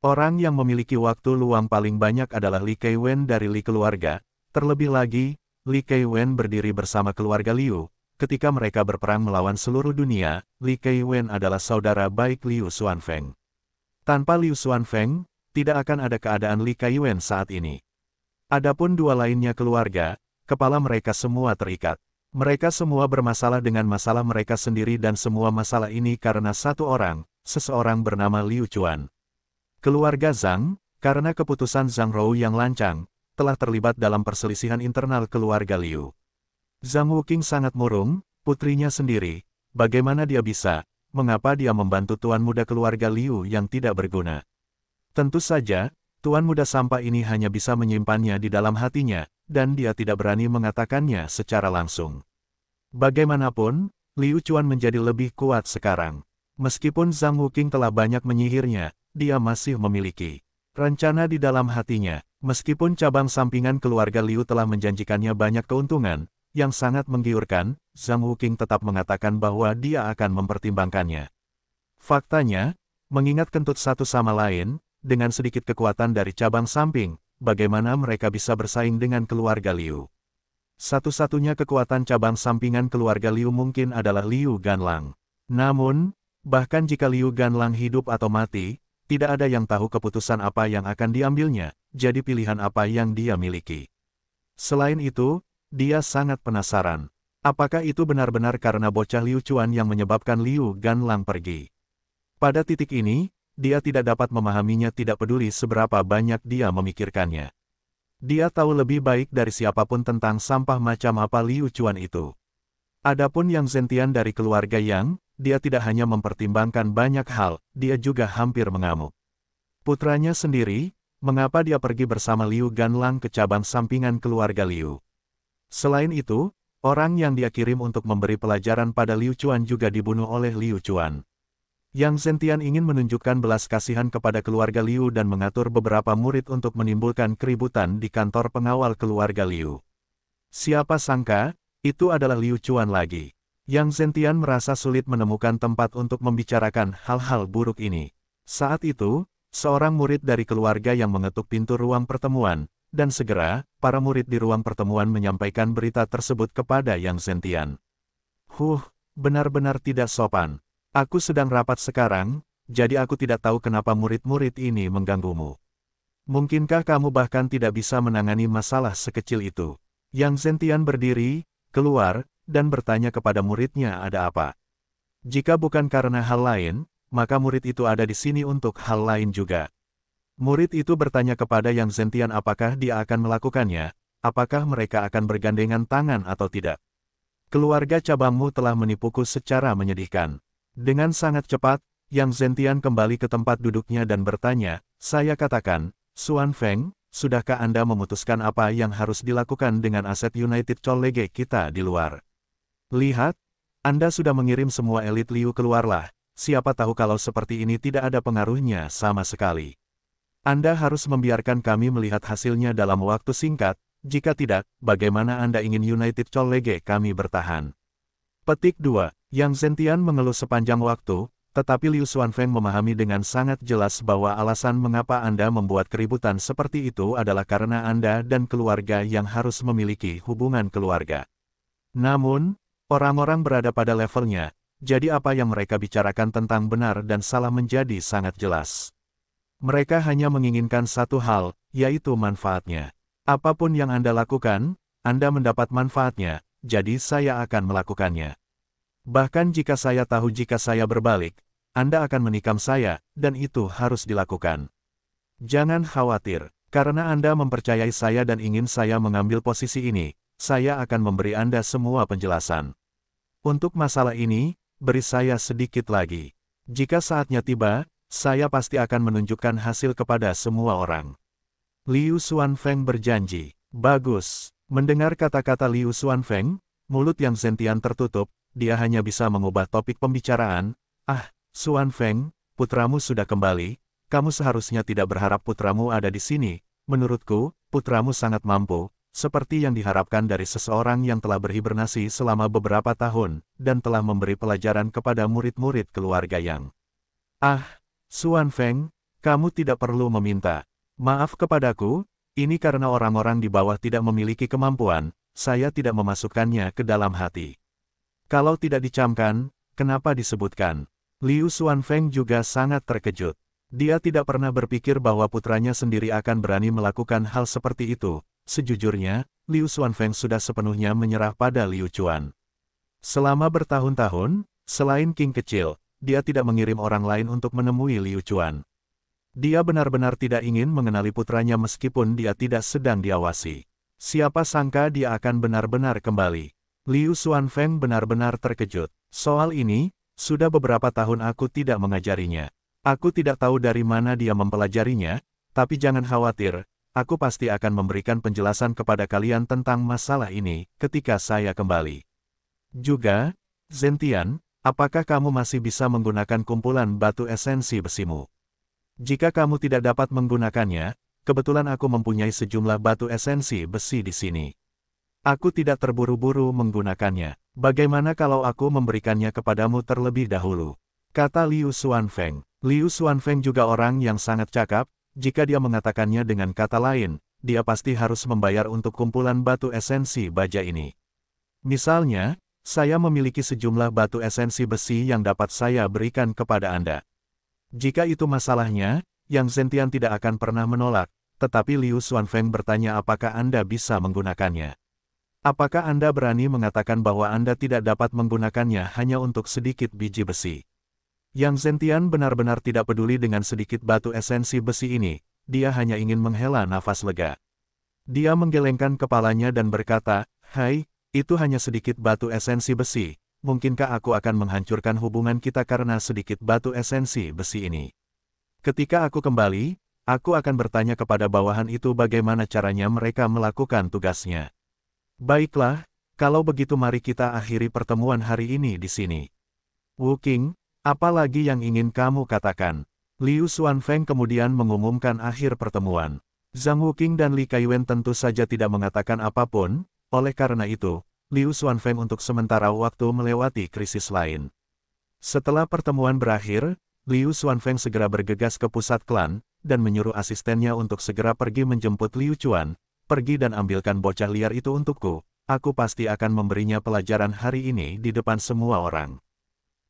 Orang yang memiliki waktu luang paling banyak adalah Li Keiwen dari Li keluarga, terlebih lagi, Li Keiwen berdiri bersama keluarga Liu, Ketika mereka berperang melawan seluruh dunia, Li Keiwen adalah saudara baik Liu Xuan Feng. Tanpa Liu Xuan Feng, tidak akan ada keadaan Li Keiwen saat ini. Adapun dua lainnya keluarga, kepala mereka semua terikat. Mereka semua bermasalah dengan masalah mereka sendiri dan semua masalah ini karena satu orang, seseorang bernama Liu Chuan. Keluarga Zhang, karena keputusan Zhang Rou yang lancang, telah terlibat dalam perselisihan internal keluarga Liu. Zhang Wuking sangat murung, putrinya sendiri. Bagaimana dia bisa? Mengapa dia membantu tuan muda keluarga Liu yang tidak berguna? Tentu saja, tuan muda sampah ini hanya bisa menyimpannya di dalam hatinya, dan dia tidak berani mengatakannya secara langsung. Bagaimanapun, Liu Chuan menjadi lebih kuat sekarang. Meskipun Zhang Wuking telah banyak menyihirnya, dia masih memiliki rencana di dalam hatinya. Meskipun cabang sampingan keluarga Liu telah menjanjikannya banyak keuntungan, yang sangat menggiurkan, Zhang Huqing tetap mengatakan bahwa dia akan mempertimbangkannya. Faktanya, mengingat kentut satu sama lain, dengan sedikit kekuatan dari cabang samping, bagaimana mereka bisa bersaing dengan keluarga Liu. Satu-satunya kekuatan cabang sampingan keluarga Liu mungkin adalah Liu Ganlang. Namun, bahkan jika Liu Ganlang hidup atau mati, tidak ada yang tahu keputusan apa yang akan diambilnya, jadi pilihan apa yang dia miliki. Selain itu, dia sangat penasaran. Apakah itu benar-benar karena bocah Liu Chuan yang menyebabkan Liu Ganlang pergi? Pada titik ini, dia tidak dapat memahaminya tidak peduli seberapa banyak dia memikirkannya. Dia tahu lebih baik dari siapapun tentang sampah macam apa Liu Chuan itu. Adapun Yang Zentian dari keluarga Yang, dia tidak hanya mempertimbangkan banyak hal, dia juga hampir mengamuk. Putranya sendiri, mengapa dia pergi bersama Liu Ganlang ke cabang sampingan keluarga Liu? Selain itu, orang yang dia kirim untuk memberi pelajaran pada Liu Chuan juga dibunuh oleh Liu Chuan. Yang Zentian ingin menunjukkan belas kasihan kepada keluarga Liu dan mengatur beberapa murid untuk menimbulkan keributan di kantor pengawal keluarga Liu. Siapa sangka, itu adalah Liu Chuan lagi. Yang Zentian merasa sulit menemukan tempat untuk membicarakan hal-hal buruk ini. Saat itu, seorang murid dari keluarga yang mengetuk pintu ruang pertemuan, dan segera, para murid di ruang pertemuan menyampaikan berita tersebut kepada Yang Zentian. Huh, benar-benar tidak sopan. Aku sedang rapat sekarang, jadi aku tidak tahu kenapa murid-murid ini mengganggumu. Mungkinkah kamu bahkan tidak bisa menangani masalah sekecil itu? Yang Zentian berdiri, keluar, dan bertanya kepada muridnya ada apa. Jika bukan karena hal lain, maka murid itu ada di sini untuk hal lain juga. Murid itu bertanya kepada Yang Zentian apakah dia akan melakukannya, apakah mereka akan bergandengan tangan atau tidak. Keluarga cabangmu telah menipuku secara menyedihkan. Dengan sangat cepat, Yang Zentian kembali ke tempat duduknya dan bertanya, saya katakan, Suan Feng, sudahkah Anda memutuskan apa yang harus dilakukan dengan aset United College kita di luar? Lihat, Anda sudah mengirim semua elit Liu keluarlah, siapa tahu kalau seperti ini tidak ada pengaruhnya sama sekali. Anda harus membiarkan kami melihat hasilnya dalam waktu singkat, jika tidak, bagaimana Anda ingin United Colleague kami bertahan? Petik 2. Yang Zentian mengeluh sepanjang waktu, tetapi Liu Xuanfeng memahami dengan sangat jelas bahwa alasan mengapa Anda membuat keributan seperti itu adalah karena Anda dan keluarga yang harus memiliki hubungan keluarga. Namun, orang-orang berada pada levelnya, jadi apa yang mereka bicarakan tentang benar dan salah menjadi sangat jelas. Mereka hanya menginginkan satu hal, yaitu manfaatnya. Apapun yang Anda lakukan, Anda mendapat manfaatnya, jadi saya akan melakukannya. Bahkan jika saya tahu jika saya berbalik, Anda akan menikam saya, dan itu harus dilakukan. Jangan khawatir, karena Anda mempercayai saya dan ingin saya mengambil posisi ini, saya akan memberi Anda semua penjelasan. Untuk masalah ini, beri saya sedikit lagi. Jika saatnya tiba, saya pasti akan menunjukkan hasil kepada semua orang. Liu Xuan Feng berjanji. Bagus. Mendengar kata-kata Liu Xuan Feng, mulut yang Zentian tertutup, dia hanya bisa mengubah topik pembicaraan. Ah, Xuan Feng, putramu sudah kembali, kamu seharusnya tidak berharap putramu ada di sini. Menurutku, putramu sangat mampu, seperti yang diharapkan dari seseorang yang telah berhibernasi selama beberapa tahun, dan telah memberi pelajaran kepada murid-murid keluarga yang... Ah, Suan Feng, kamu tidak perlu meminta. Maaf kepadaku, ini karena orang-orang di bawah tidak memiliki kemampuan, saya tidak memasukkannya ke dalam hati. Kalau tidak dicamkan, kenapa disebutkan? Liu Suan Feng juga sangat terkejut. Dia tidak pernah berpikir bahwa putranya sendiri akan berani melakukan hal seperti itu. Sejujurnya, Liu Suan Feng sudah sepenuhnya menyerah pada Liu Chuan. Selama bertahun-tahun, selain King kecil, dia tidak mengirim orang lain untuk menemui Liu Chuan. Dia benar-benar tidak ingin mengenali putranya meskipun dia tidak sedang diawasi. Siapa sangka dia akan benar-benar kembali. Liu Xuan Feng benar-benar terkejut. Soal ini, sudah beberapa tahun aku tidak mengajarinya. Aku tidak tahu dari mana dia mempelajarinya, tapi jangan khawatir, aku pasti akan memberikan penjelasan kepada kalian tentang masalah ini ketika saya kembali. Juga, Zentian, Apakah kamu masih bisa menggunakan kumpulan batu esensi besimu? Jika kamu tidak dapat menggunakannya, kebetulan aku mempunyai sejumlah batu esensi besi di sini. Aku tidak terburu-buru menggunakannya. Bagaimana kalau aku memberikannya kepadamu terlebih dahulu? Kata Liu Xuanfeng. Liu Xuanfeng juga orang yang sangat cakap, jika dia mengatakannya dengan kata lain, dia pasti harus membayar untuk kumpulan batu esensi baja ini. Misalnya, saya memiliki sejumlah batu esensi besi yang dapat saya berikan kepada Anda. Jika itu masalahnya, Yang Zentian tidak akan pernah menolak, tetapi Liu Xuanfeng bertanya apakah Anda bisa menggunakannya. Apakah Anda berani mengatakan bahwa Anda tidak dapat menggunakannya hanya untuk sedikit biji besi? Yang Zentian benar-benar tidak peduli dengan sedikit batu esensi besi ini, dia hanya ingin menghela nafas lega. Dia menggelengkan kepalanya dan berkata, Hai, itu hanya sedikit batu esensi besi, mungkinkah aku akan menghancurkan hubungan kita karena sedikit batu esensi besi ini? Ketika aku kembali, aku akan bertanya kepada bawahan itu bagaimana caranya mereka melakukan tugasnya. Baiklah, kalau begitu mari kita akhiri pertemuan hari ini di sini. Wu King, apa lagi yang ingin kamu katakan? Liu Xuan Feng kemudian mengumumkan akhir pertemuan. Zhang Wuking dan Li Kaiwen tentu saja tidak mengatakan apapun, oleh karena itu, Liu Xuanfeng untuk sementara waktu melewati krisis lain. Setelah pertemuan berakhir, Liu Xuanfeng segera bergegas ke pusat klan, dan menyuruh asistennya untuk segera pergi menjemput Liu Chuan, pergi dan ambilkan bocah liar itu untukku, aku pasti akan memberinya pelajaran hari ini di depan semua orang.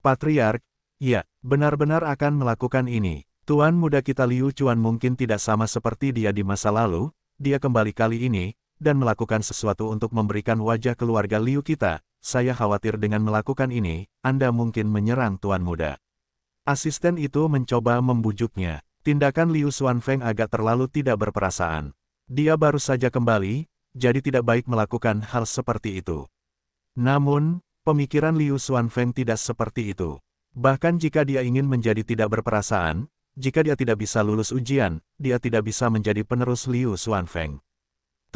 Patriark, ya, benar-benar akan melakukan ini. Tuan muda kita Liu Chuan mungkin tidak sama seperti dia di masa lalu, dia kembali kali ini, dan melakukan sesuatu untuk memberikan wajah keluarga Liu kita, saya khawatir dengan melakukan ini, Anda mungkin menyerang Tuan Muda. Asisten itu mencoba membujuknya. Tindakan Liu Xuanfeng agak terlalu tidak berperasaan. Dia baru saja kembali, jadi tidak baik melakukan hal seperti itu. Namun, pemikiran Liu Xuanfeng tidak seperti itu. Bahkan jika dia ingin menjadi tidak berperasaan, jika dia tidak bisa lulus ujian, dia tidak bisa menjadi penerus Liu Xuanfeng.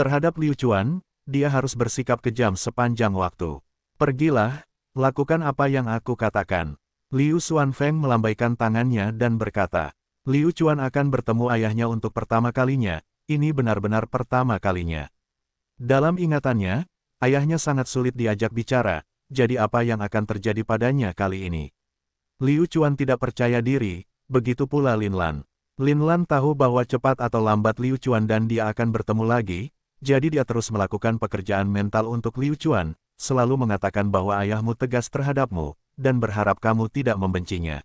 Terhadap Liu Chuan, dia harus bersikap kejam sepanjang waktu. Pergilah, lakukan apa yang aku katakan. Liu Xuan Feng melambaikan tangannya dan berkata, Liu Chuan akan bertemu ayahnya untuk pertama kalinya, ini benar-benar pertama kalinya. Dalam ingatannya, ayahnya sangat sulit diajak bicara, jadi apa yang akan terjadi padanya kali ini? Liu Chuan tidak percaya diri, begitu pula Lin Lan. Lin Lan tahu bahwa cepat atau lambat Liu Chuan dan dia akan bertemu lagi, jadi dia terus melakukan pekerjaan mental untuk Liu Chuan, selalu mengatakan bahwa ayahmu tegas terhadapmu, dan berharap kamu tidak membencinya.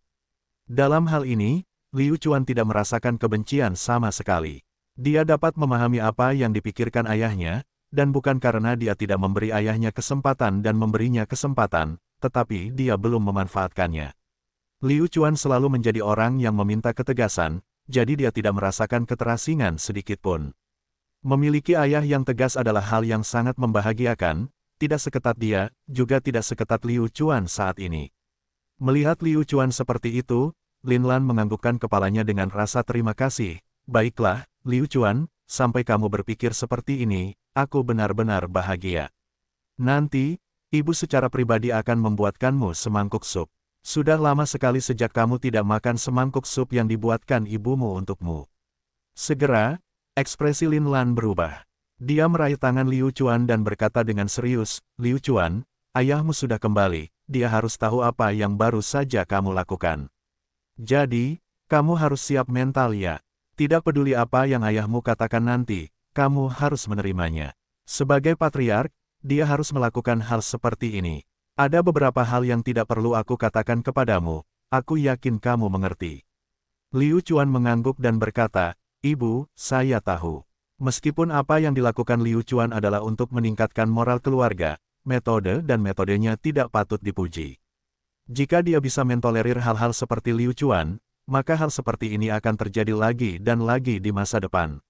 Dalam hal ini, Liu Chuan tidak merasakan kebencian sama sekali. Dia dapat memahami apa yang dipikirkan ayahnya, dan bukan karena dia tidak memberi ayahnya kesempatan dan memberinya kesempatan, tetapi dia belum memanfaatkannya. Liu Chuan selalu menjadi orang yang meminta ketegasan, jadi dia tidak merasakan keterasingan sedikitpun. Memiliki ayah yang tegas adalah hal yang sangat membahagiakan, tidak seketat dia, juga tidak seketat Liu Chuan saat ini. Melihat Liu Chuan seperti itu, Lin Lan menganggukkan kepalanya dengan rasa terima kasih. Baiklah, Liu Chuan, sampai kamu berpikir seperti ini, aku benar-benar bahagia. Nanti, ibu secara pribadi akan membuatkanmu semangkuk sup. Sudah lama sekali sejak kamu tidak makan semangkuk sup yang dibuatkan ibumu untukmu. Segera, Ekspresi Lin Lan berubah. Dia meraih tangan Liu Chuan dan berkata dengan serius, Liu Chuan, ayahmu sudah kembali, dia harus tahu apa yang baru saja kamu lakukan. Jadi, kamu harus siap mental ya. Tidak peduli apa yang ayahmu katakan nanti, kamu harus menerimanya. Sebagai patriark, dia harus melakukan hal seperti ini. Ada beberapa hal yang tidak perlu aku katakan kepadamu, aku yakin kamu mengerti. Liu Chuan mengangguk dan berkata, Ibu, saya tahu. Meskipun apa yang dilakukan Liu Chuan adalah untuk meningkatkan moral keluarga, metode dan metodenya tidak patut dipuji. Jika dia bisa mentolerir hal-hal seperti Liu Chuan, maka hal seperti ini akan terjadi lagi dan lagi di masa depan.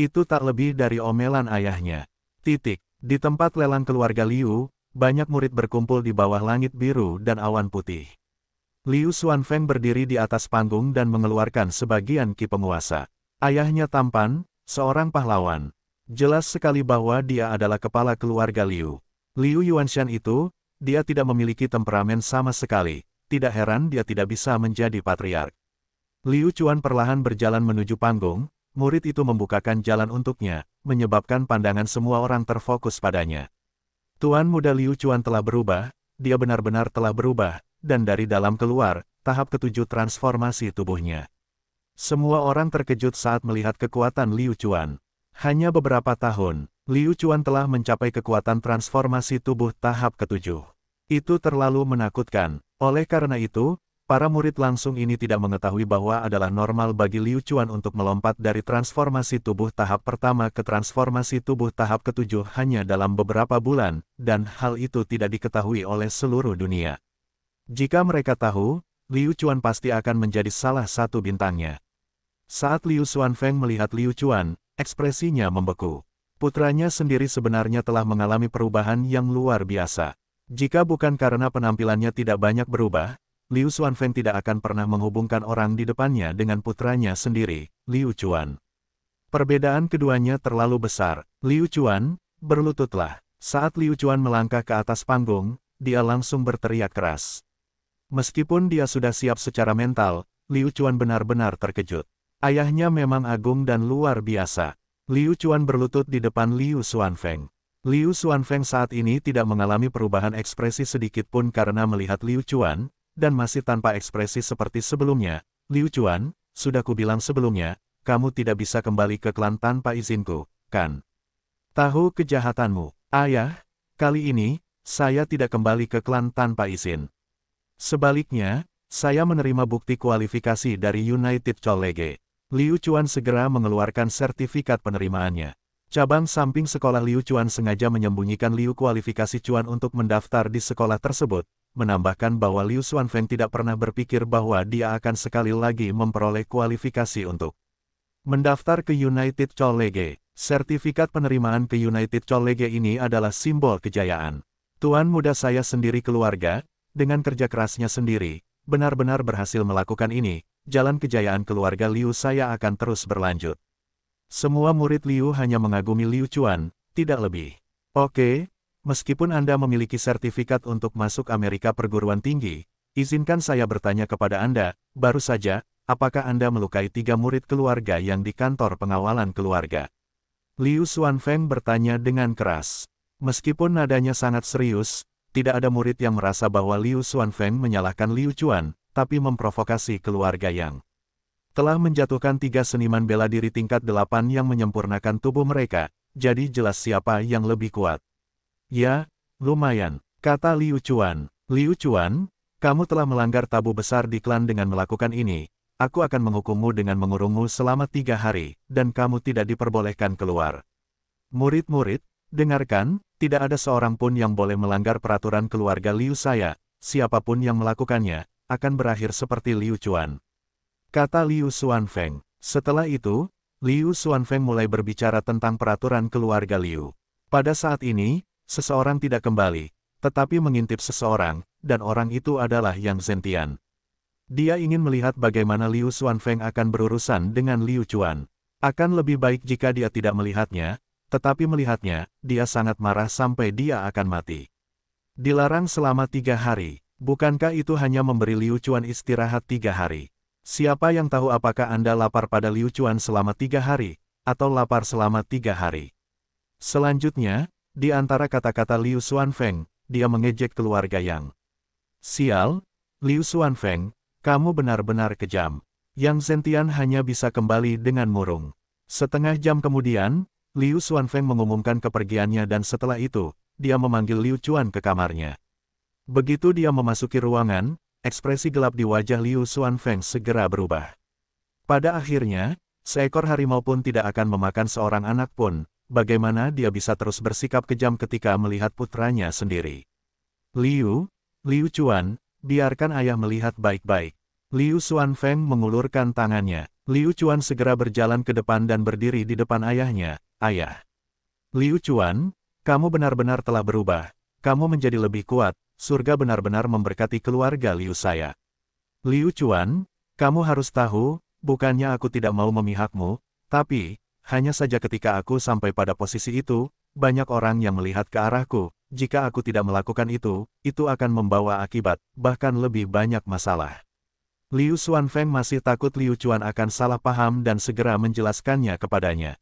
Itu tak lebih dari omelan ayahnya. Titik. Di tempat lelang keluarga Liu, banyak murid berkumpul di bawah langit biru dan awan putih. Liu Xuanfeng berdiri di atas panggung dan mengeluarkan sebagian ki penguasa. Ayahnya tampan, seorang pahlawan. Jelas sekali bahwa dia adalah kepala keluarga Liu. Liu Yuanshan itu, dia tidak memiliki temperamen sama sekali. Tidak heran dia tidak bisa menjadi patriark. Liu Chuan perlahan berjalan menuju panggung, murid itu membukakan jalan untuknya, menyebabkan pandangan semua orang terfokus padanya. Tuan muda Liu Chuan telah berubah, dia benar-benar telah berubah, dan dari dalam keluar, tahap ketujuh transformasi tubuhnya. Semua orang terkejut saat melihat kekuatan Liu Chuan. Hanya beberapa tahun, Liu Chuan telah mencapai kekuatan transformasi tubuh tahap ketujuh. Itu terlalu menakutkan. Oleh karena itu, para murid langsung ini tidak mengetahui bahwa adalah normal bagi Liu Chuan untuk melompat dari transformasi tubuh tahap pertama ke transformasi tubuh tahap ketujuh hanya dalam beberapa bulan, dan hal itu tidak diketahui oleh seluruh dunia. Jika mereka tahu, Liu Chuan pasti akan menjadi salah satu bintangnya. Saat Liu Xuanfeng melihat Liu Chuan, ekspresinya membeku. Putranya sendiri sebenarnya telah mengalami perubahan yang luar biasa. Jika bukan karena penampilannya tidak banyak berubah, Liu Xuanfeng tidak akan pernah menghubungkan orang di depannya dengan putranya sendiri, Liu Chuan. Perbedaan keduanya terlalu besar. Liu Chuan, berlututlah. Saat Liu Chuan melangkah ke atas panggung, dia langsung berteriak keras. Meskipun dia sudah siap secara mental, Liu Chuan benar-benar terkejut. Ayahnya memang agung dan luar biasa. Liu Chuan berlutut di depan Liu Xuanfeng. Liu Xuanfeng saat ini tidak mengalami perubahan ekspresi sedikit pun karena melihat Liu Chuan, dan masih tanpa ekspresi seperti sebelumnya. Liu Chuan, sudah kubilang sebelumnya, kamu tidak bisa kembali ke klan tanpa izinku, kan? Tahu kejahatanmu, ayah, kali ini, saya tidak kembali ke klan tanpa izin. Sebaliknya, saya menerima bukti kualifikasi dari United College. Liu Chuan segera mengeluarkan sertifikat penerimaannya. Cabang samping sekolah Liu Chuan sengaja menyembunyikan Liu kualifikasi Chuan untuk mendaftar di sekolah tersebut, menambahkan bahwa Liu Xuan Feng tidak pernah berpikir bahwa dia akan sekali lagi memperoleh kualifikasi untuk mendaftar ke United College. Sertifikat penerimaan ke United College ini adalah simbol kejayaan. Tuan muda saya sendiri keluarga, dengan kerja kerasnya sendiri, benar-benar berhasil melakukan ini, jalan kejayaan keluarga Liu saya akan terus berlanjut. Semua murid Liu hanya mengagumi Liu Chuan, tidak lebih. Oke, meskipun Anda memiliki sertifikat untuk masuk Amerika perguruan tinggi, izinkan saya bertanya kepada Anda, baru saja, apakah Anda melukai tiga murid keluarga yang di kantor pengawalan keluarga? Liu Xuanfeng bertanya dengan keras. Meskipun nadanya sangat serius, tidak ada murid yang merasa bahwa Liu Xuanfeng menyalahkan Liu Chuan, tapi memprovokasi keluarga yang telah menjatuhkan tiga seniman bela diri tingkat delapan yang menyempurnakan tubuh mereka, jadi jelas siapa yang lebih kuat. Ya, lumayan, kata Liu Chuan. Liu Chuan, kamu telah melanggar tabu besar di klan dengan melakukan ini, aku akan menghukummu dengan mengurungmu selama tiga hari, dan kamu tidak diperbolehkan keluar. Murid-murid, Dengarkan, tidak ada seorang pun yang boleh melanggar peraturan keluarga Liu saya, siapapun yang melakukannya, akan berakhir seperti Liu Chuan. Kata Liu Xuan Feng. Setelah itu, Liu Xuan Feng mulai berbicara tentang peraturan keluarga Liu. Pada saat ini, seseorang tidak kembali, tetapi mengintip seseorang, dan orang itu adalah Yang Zentian. Dia ingin melihat bagaimana Liu Xuan Feng akan berurusan dengan Liu Chuan. Akan lebih baik jika dia tidak melihatnya, tetapi melihatnya, dia sangat marah sampai dia akan mati. Dilarang selama tiga hari, bukankah itu hanya memberi Liu Chuan istirahat tiga hari? Siapa yang tahu apakah Anda lapar pada Liu Chuan selama tiga hari, atau lapar selama tiga hari? Selanjutnya, di antara kata-kata Liu Feng, dia mengejek keluarga Yang. Sial, Liu Feng, kamu benar-benar kejam. Yang Zentian hanya bisa kembali dengan murung. Setengah jam kemudian, Liu Xuanfeng mengumumkan kepergiannya dan setelah itu, dia memanggil Liu Chuan ke kamarnya. Begitu dia memasuki ruangan, ekspresi gelap di wajah Liu Xuanfeng segera berubah. Pada akhirnya, seekor harimau pun tidak akan memakan seorang anak pun, bagaimana dia bisa terus bersikap kejam ketika melihat putranya sendiri. Liu, Liu Chuan, biarkan ayah melihat baik-baik. Liu Xuanfeng mengulurkan tangannya, Liu Chuan segera berjalan ke depan dan berdiri di depan ayahnya, ayah. Liu Chuan, kamu benar-benar telah berubah, kamu menjadi lebih kuat, surga benar-benar memberkati keluarga Liu saya. Liu Chuan, kamu harus tahu, bukannya aku tidak mau memihakmu, tapi, hanya saja ketika aku sampai pada posisi itu, banyak orang yang melihat ke arahku, jika aku tidak melakukan itu, itu akan membawa akibat, bahkan lebih banyak masalah. Liu Xuan Feng masih takut Liu Chuan akan salah paham dan segera menjelaskannya kepadanya.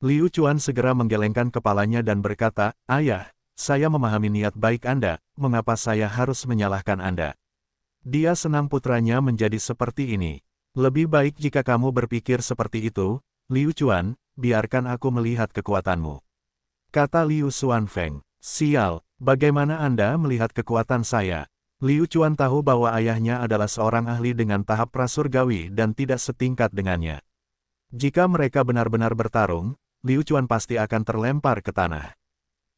Liu Chuan segera menggelengkan kepalanya dan berkata, Ayah, saya memahami niat baik Anda, mengapa saya harus menyalahkan Anda? Dia senang putranya menjadi seperti ini. Lebih baik jika kamu berpikir seperti itu, Liu Chuan, biarkan aku melihat kekuatanmu. Kata Liu Xuan Feng, sial, bagaimana Anda melihat kekuatan saya? Liu Chuan tahu bahwa ayahnya adalah seorang ahli dengan tahap prasurgawi dan tidak setingkat dengannya. Jika mereka benar-benar bertarung, Liu Chuan pasti akan terlempar ke tanah.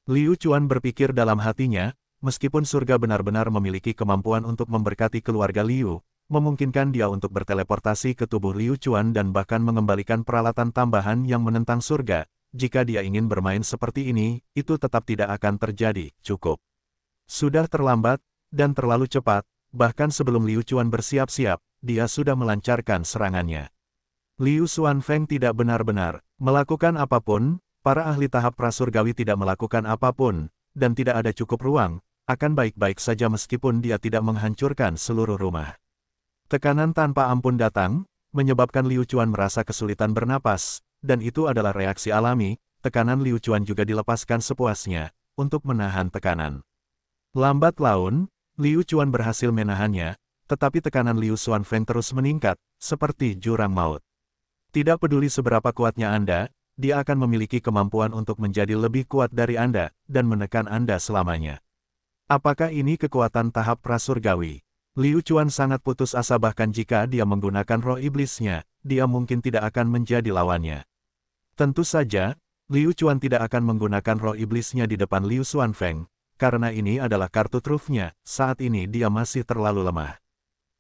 Liu Chuan berpikir dalam hatinya, meskipun surga benar-benar memiliki kemampuan untuk memberkati keluarga Liu, memungkinkan dia untuk berteleportasi ke tubuh Liu Chuan dan bahkan mengembalikan peralatan tambahan yang menentang surga, jika dia ingin bermain seperti ini, itu tetap tidak akan terjadi, cukup. Sudah terlambat, dan terlalu cepat, bahkan sebelum Liu Chuan bersiap-siap, dia sudah melancarkan serangannya. Liu Xuan Feng tidak benar-benar melakukan apapun, para ahli tahap prasurgawi tidak melakukan apapun, dan tidak ada cukup ruang, akan baik-baik saja meskipun dia tidak menghancurkan seluruh rumah. Tekanan tanpa ampun datang, menyebabkan Liu Chuan merasa kesulitan bernapas, dan itu adalah reaksi alami, tekanan Liu Chuan juga dilepaskan sepuasnya, untuk menahan tekanan. Lambat laun, Liu Chuan berhasil menahannya, tetapi tekanan Liu Xuan Feng terus meningkat, seperti jurang maut. Tidak peduli seberapa kuatnya Anda, dia akan memiliki kemampuan untuk menjadi lebih kuat dari Anda, dan menekan Anda selamanya. Apakah ini kekuatan tahap prasurgawi? Liu Chuan sangat putus asa bahkan jika dia menggunakan roh iblisnya, dia mungkin tidak akan menjadi lawannya. Tentu saja, Liu Chuan tidak akan menggunakan roh iblisnya di depan Liu Xuan Feng, karena ini adalah kartu trufnya, saat ini dia masih terlalu lemah.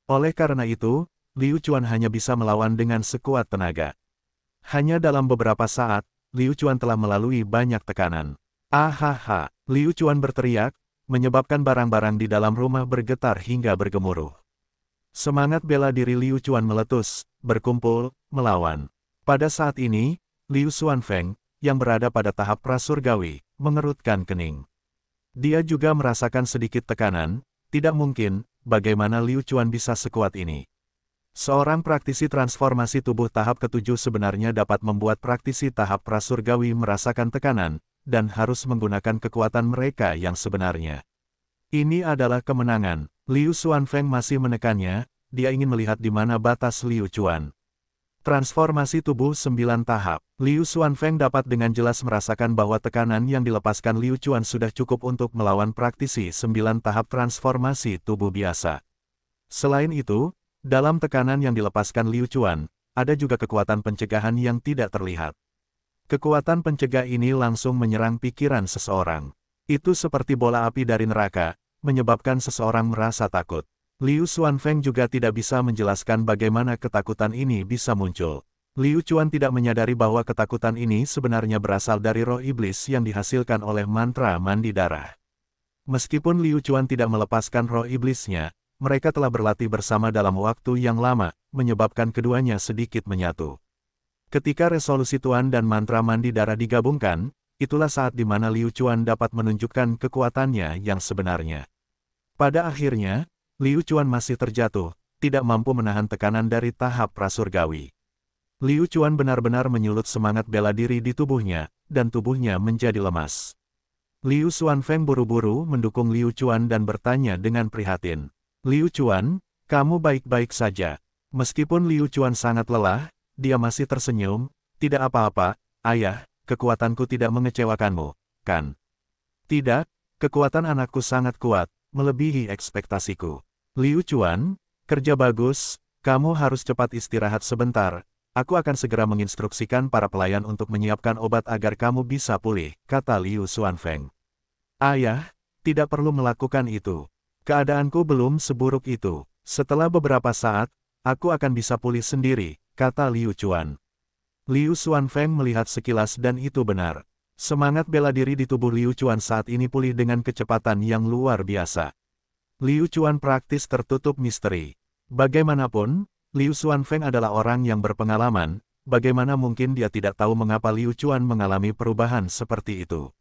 Oleh karena itu, Liu Chuan hanya bisa melawan dengan sekuat tenaga. Hanya dalam beberapa saat, Liu Chuan telah melalui banyak tekanan. Ahaha, Liu Chuan berteriak, menyebabkan barang-barang di dalam rumah bergetar hingga bergemuruh. Semangat bela diri Liu Chuan meletus, berkumpul, melawan. Pada saat ini, Liu Xuanfeng, yang berada pada tahap prasurgawi, mengerutkan kening. Dia juga merasakan sedikit tekanan, tidak mungkin, bagaimana Liu Chuan bisa sekuat ini. Seorang praktisi transformasi tubuh tahap ketujuh sebenarnya dapat membuat praktisi tahap prasurgawi merasakan tekanan, dan harus menggunakan kekuatan mereka yang sebenarnya. Ini adalah kemenangan, Liu Xuanfeng masih menekannya, dia ingin melihat di mana batas Liu Chuan. Transformasi tubuh Sembilan tahap. Liu Xuanfeng dapat dengan jelas merasakan bahwa tekanan yang dilepaskan Liu Chuan sudah cukup untuk melawan praktisi Sembilan tahap transformasi tubuh biasa. Selain itu, dalam tekanan yang dilepaskan Liu Chuan, ada juga kekuatan pencegahan yang tidak terlihat. Kekuatan pencegah ini langsung menyerang pikiran seseorang. Itu seperti bola api dari neraka, menyebabkan seseorang merasa takut. Liu Xuanfeng juga tidak bisa menjelaskan bagaimana ketakutan ini bisa muncul. Liu Chuan tidak menyadari bahwa ketakutan ini sebenarnya berasal dari roh iblis yang dihasilkan oleh mantra mandi darah. Meskipun Liu Chuan tidak melepaskan roh iblisnya, mereka telah berlatih bersama dalam waktu yang lama, menyebabkan keduanya sedikit menyatu. Ketika resolusi Tuan dan mantra mandi darah digabungkan, itulah saat di mana Liu Chuan dapat menunjukkan kekuatannya yang sebenarnya. Pada akhirnya, Liu Chuan masih terjatuh, tidak mampu menahan tekanan dari tahap prasurgawi. Liu Chuan benar-benar menyulut semangat bela diri di tubuhnya, dan tubuhnya menjadi lemas. Liu Xuan Feng buru-buru mendukung Liu Chuan dan bertanya dengan prihatin. Liu Chuan, kamu baik-baik saja. Meskipun Liu Chuan sangat lelah, dia masih tersenyum, tidak apa-apa, ayah, kekuatanku tidak mengecewakanmu, kan? Tidak, kekuatan anakku sangat kuat, melebihi ekspektasiku. Liu Chuan, kerja bagus, kamu harus cepat istirahat sebentar, aku akan segera menginstruksikan para pelayan untuk menyiapkan obat agar kamu bisa pulih, kata Liu Xuanfeng. Ayah, tidak perlu melakukan itu. Keadaanku belum seburuk itu. Setelah beberapa saat, aku akan bisa pulih sendiri, kata Liu Chuan. Liu Xuanfeng melihat sekilas dan itu benar. Semangat bela diri di tubuh Liu Chuan saat ini pulih dengan kecepatan yang luar biasa. Liu Chuan praktis tertutup misteri. Bagaimanapun, Liu Xuan Feng adalah orang yang berpengalaman, bagaimana mungkin dia tidak tahu mengapa Liu Chuan mengalami perubahan seperti itu.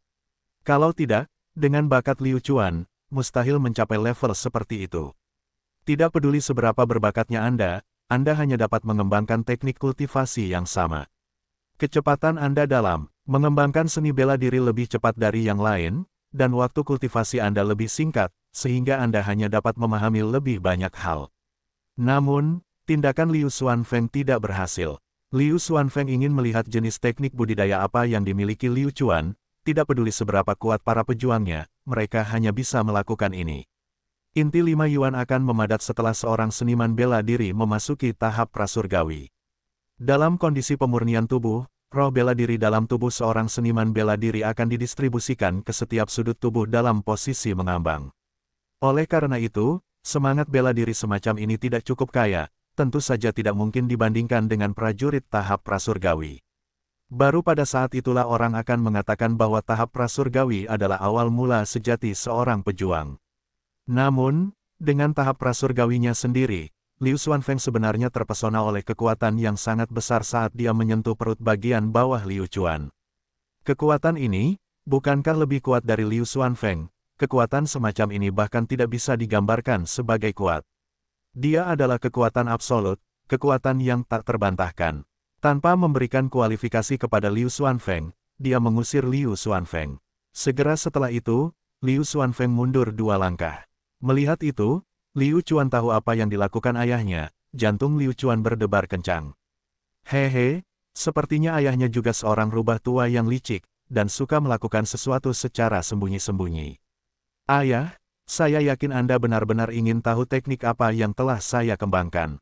Kalau tidak, dengan bakat Liu Chuan, mustahil mencapai level seperti itu. Tidak peduli seberapa berbakatnya Anda, Anda hanya dapat mengembangkan teknik kultivasi yang sama. Kecepatan Anda dalam mengembangkan seni bela diri lebih cepat dari yang lain, dan waktu kultivasi Anda lebih singkat, sehingga Anda hanya dapat memahami lebih banyak hal. Namun, tindakan Liu Xuan Feng tidak berhasil. Liu Xuan Feng ingin melihat jenis teknik budidaya apa yang dimiliki Liu Chuan, tidak peduli seberapa kuat para pejuangnya, mereka hanya bisa melakukan ini. Inti lima Yuan akan memadat setelah seorang seniman bela diri memasuki tahap prasurgawi. Dalam kondisi pemurnian tubuh, roh bela diri dalam tubuh seorang seniman bela diri akan didistribusikan ke setiap sudut tubuh dalam posisi mengambang. Oleh karena itu, semangat bela diri semacam ini tidak cukup kaya, tentu saja tidak mungkin dibandingkan dengan prajurit tahap prasurgawi. Baru pada saat itulah orang akan mengatakan bahwa tahap prasurgawi adalah awal mula sejati seorang pejuang. Namun, dengan tahap prasurgawinya sendiri, Liu Xuanfeng sebenarnya terpesona oleh kekuatan yang sangat besar saat dia menyentuh perut bagian bawah Liu Chuan. Kekuatan ini, bukankah lebih kuat dari Liu Xuanfeng, kekuatan semacam ini bahkan tidak bisa digambarkan sebagai kuat. Dia adalah kekuatan absolut, kekuatan yang tak terbantahkan. Tanpa memberikan kualifikasi kepada Liu Xuanfeng, dia mengusir Liu Xuanfeng. Segera setelah itu, Liu Xuanfeng mundur dua langkah. Melihat itu, Liu Chuan tahu apa yang dilakukan ayahnya, jantung Liu Chuan berdebar kencang. Hehe, sepertinya ayahnya juga seorang rubah tua yang licik, dan suka melakukan sesuatu secara sembunyi-sembunyi. Ayah, ya, saya yakin Anda benar-benar ingin tahu teknik apa yang telah saya kembangkan.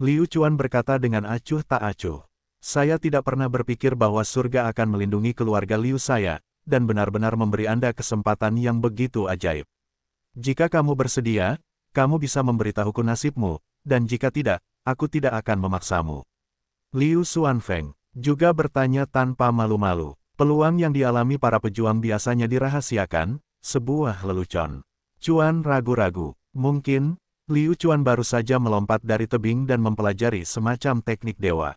Liu Chuan berkata dengan acuh tak acuh. Saya tidak pernah berpikir bahwa surga akan melindungi keluarga Liu saya, dan benar-benar memberi Anda kesempatan yang begitu ajaib. Jika kamu bersedia, kamu bisa memberitahuku nasibmu, dan jika tidak, aku tidak akan memaksamu. Liu Xuanfeng juga bertanya tanpa malu-malu. Peluang yang dialami para pejuang biasanya dirahasiakan, sebuah lelucon. Cuan ragu-ragu. Mungkin, Liu Cuan baru saja melompat dari tebing dan mempelajari semacam teknik dewa.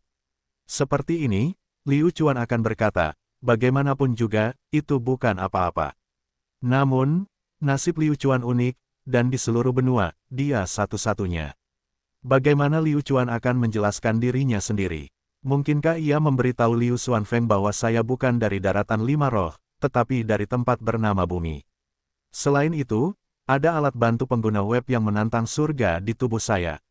Seperti ini, Liu Cuan akan berkata, bagaimanapun juga, itu bukan apa-apa. Namun, nasib Liu Cuan unik, dan di seluruh benua, dia satu-satunya. Bagaimana Liu Cuan akan menjelaskan dirinya sendiri? Mungkinkah ia memberitahu Liu Xuanfeng bahwa saya bukan dari daratan lima roh, tetapi dari tempat bernama bumi? Selain itu, ada alat bantu pengguna web yang menantang surga di tubuh saya.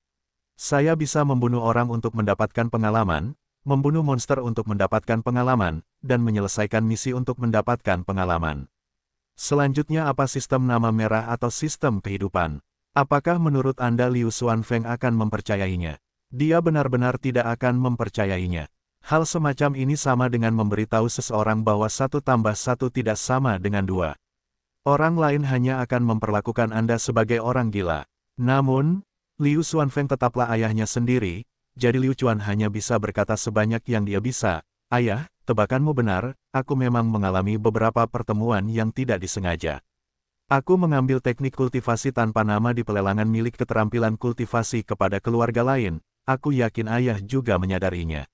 Saya bisa membunuh orang untuk mendapatkan pengalaman, membunuh monster untuk mendapatkan pengalaman, dan menyelesaikan misi untuk mendapatkan pengalaman. Selanjutnya apa sistem nama merah atau sistem kehidupan? Apakah menurut Anda Liu Xuan Feng akan mempercayainya? Dia benar-benar tidak akan mempercayainya. Hal semacam ini sama dengan memberitahu seseorang bahwa satu tambah satu tidak sama dengan dua. Orang lain hanya akan memperlakukan Anda sebagai orang gila. Namun, Liu Feng tetaplah ayahnya sendiri, jadi Liu Chuan hanya bisa berkata sebanyak yang dia bisa. Ayah, tebakanmu benar, aku memang mengalami beberapa pertemuan yang tidak disengaja. Aku mengambil teknik kultivasi tanpa nama di pelelangan milik keterampilan kultivasi kepada keluarga lain, aku yakin ayah juga menyadarinya.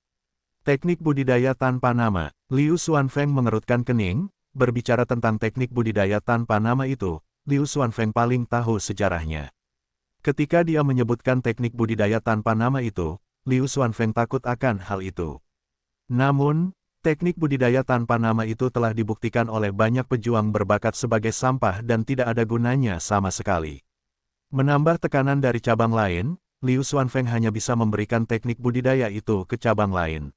Teknik budidaya tanpa nama, Liu Feng mengerutkan kening, Berbicara tentang teknik budidaya tanpa nama itu, Liu Xuanfeng paling tahu sejarahnya. Ketika dia menyebutkan teknik budidaya tanpa nama itu, Liu Xuanfeng takut akan hal itu. Namun, teknik budidaya tanpa nama itu telah dibuktikan oleh banyak pejuang berbakat sebagai sampah dan tidak ada gunanya sama sekali. Menambah tekanan dari cabang lain, Liu Xuanfeng hanya bisa memberikan teknik budidaya itu ke cabang lain.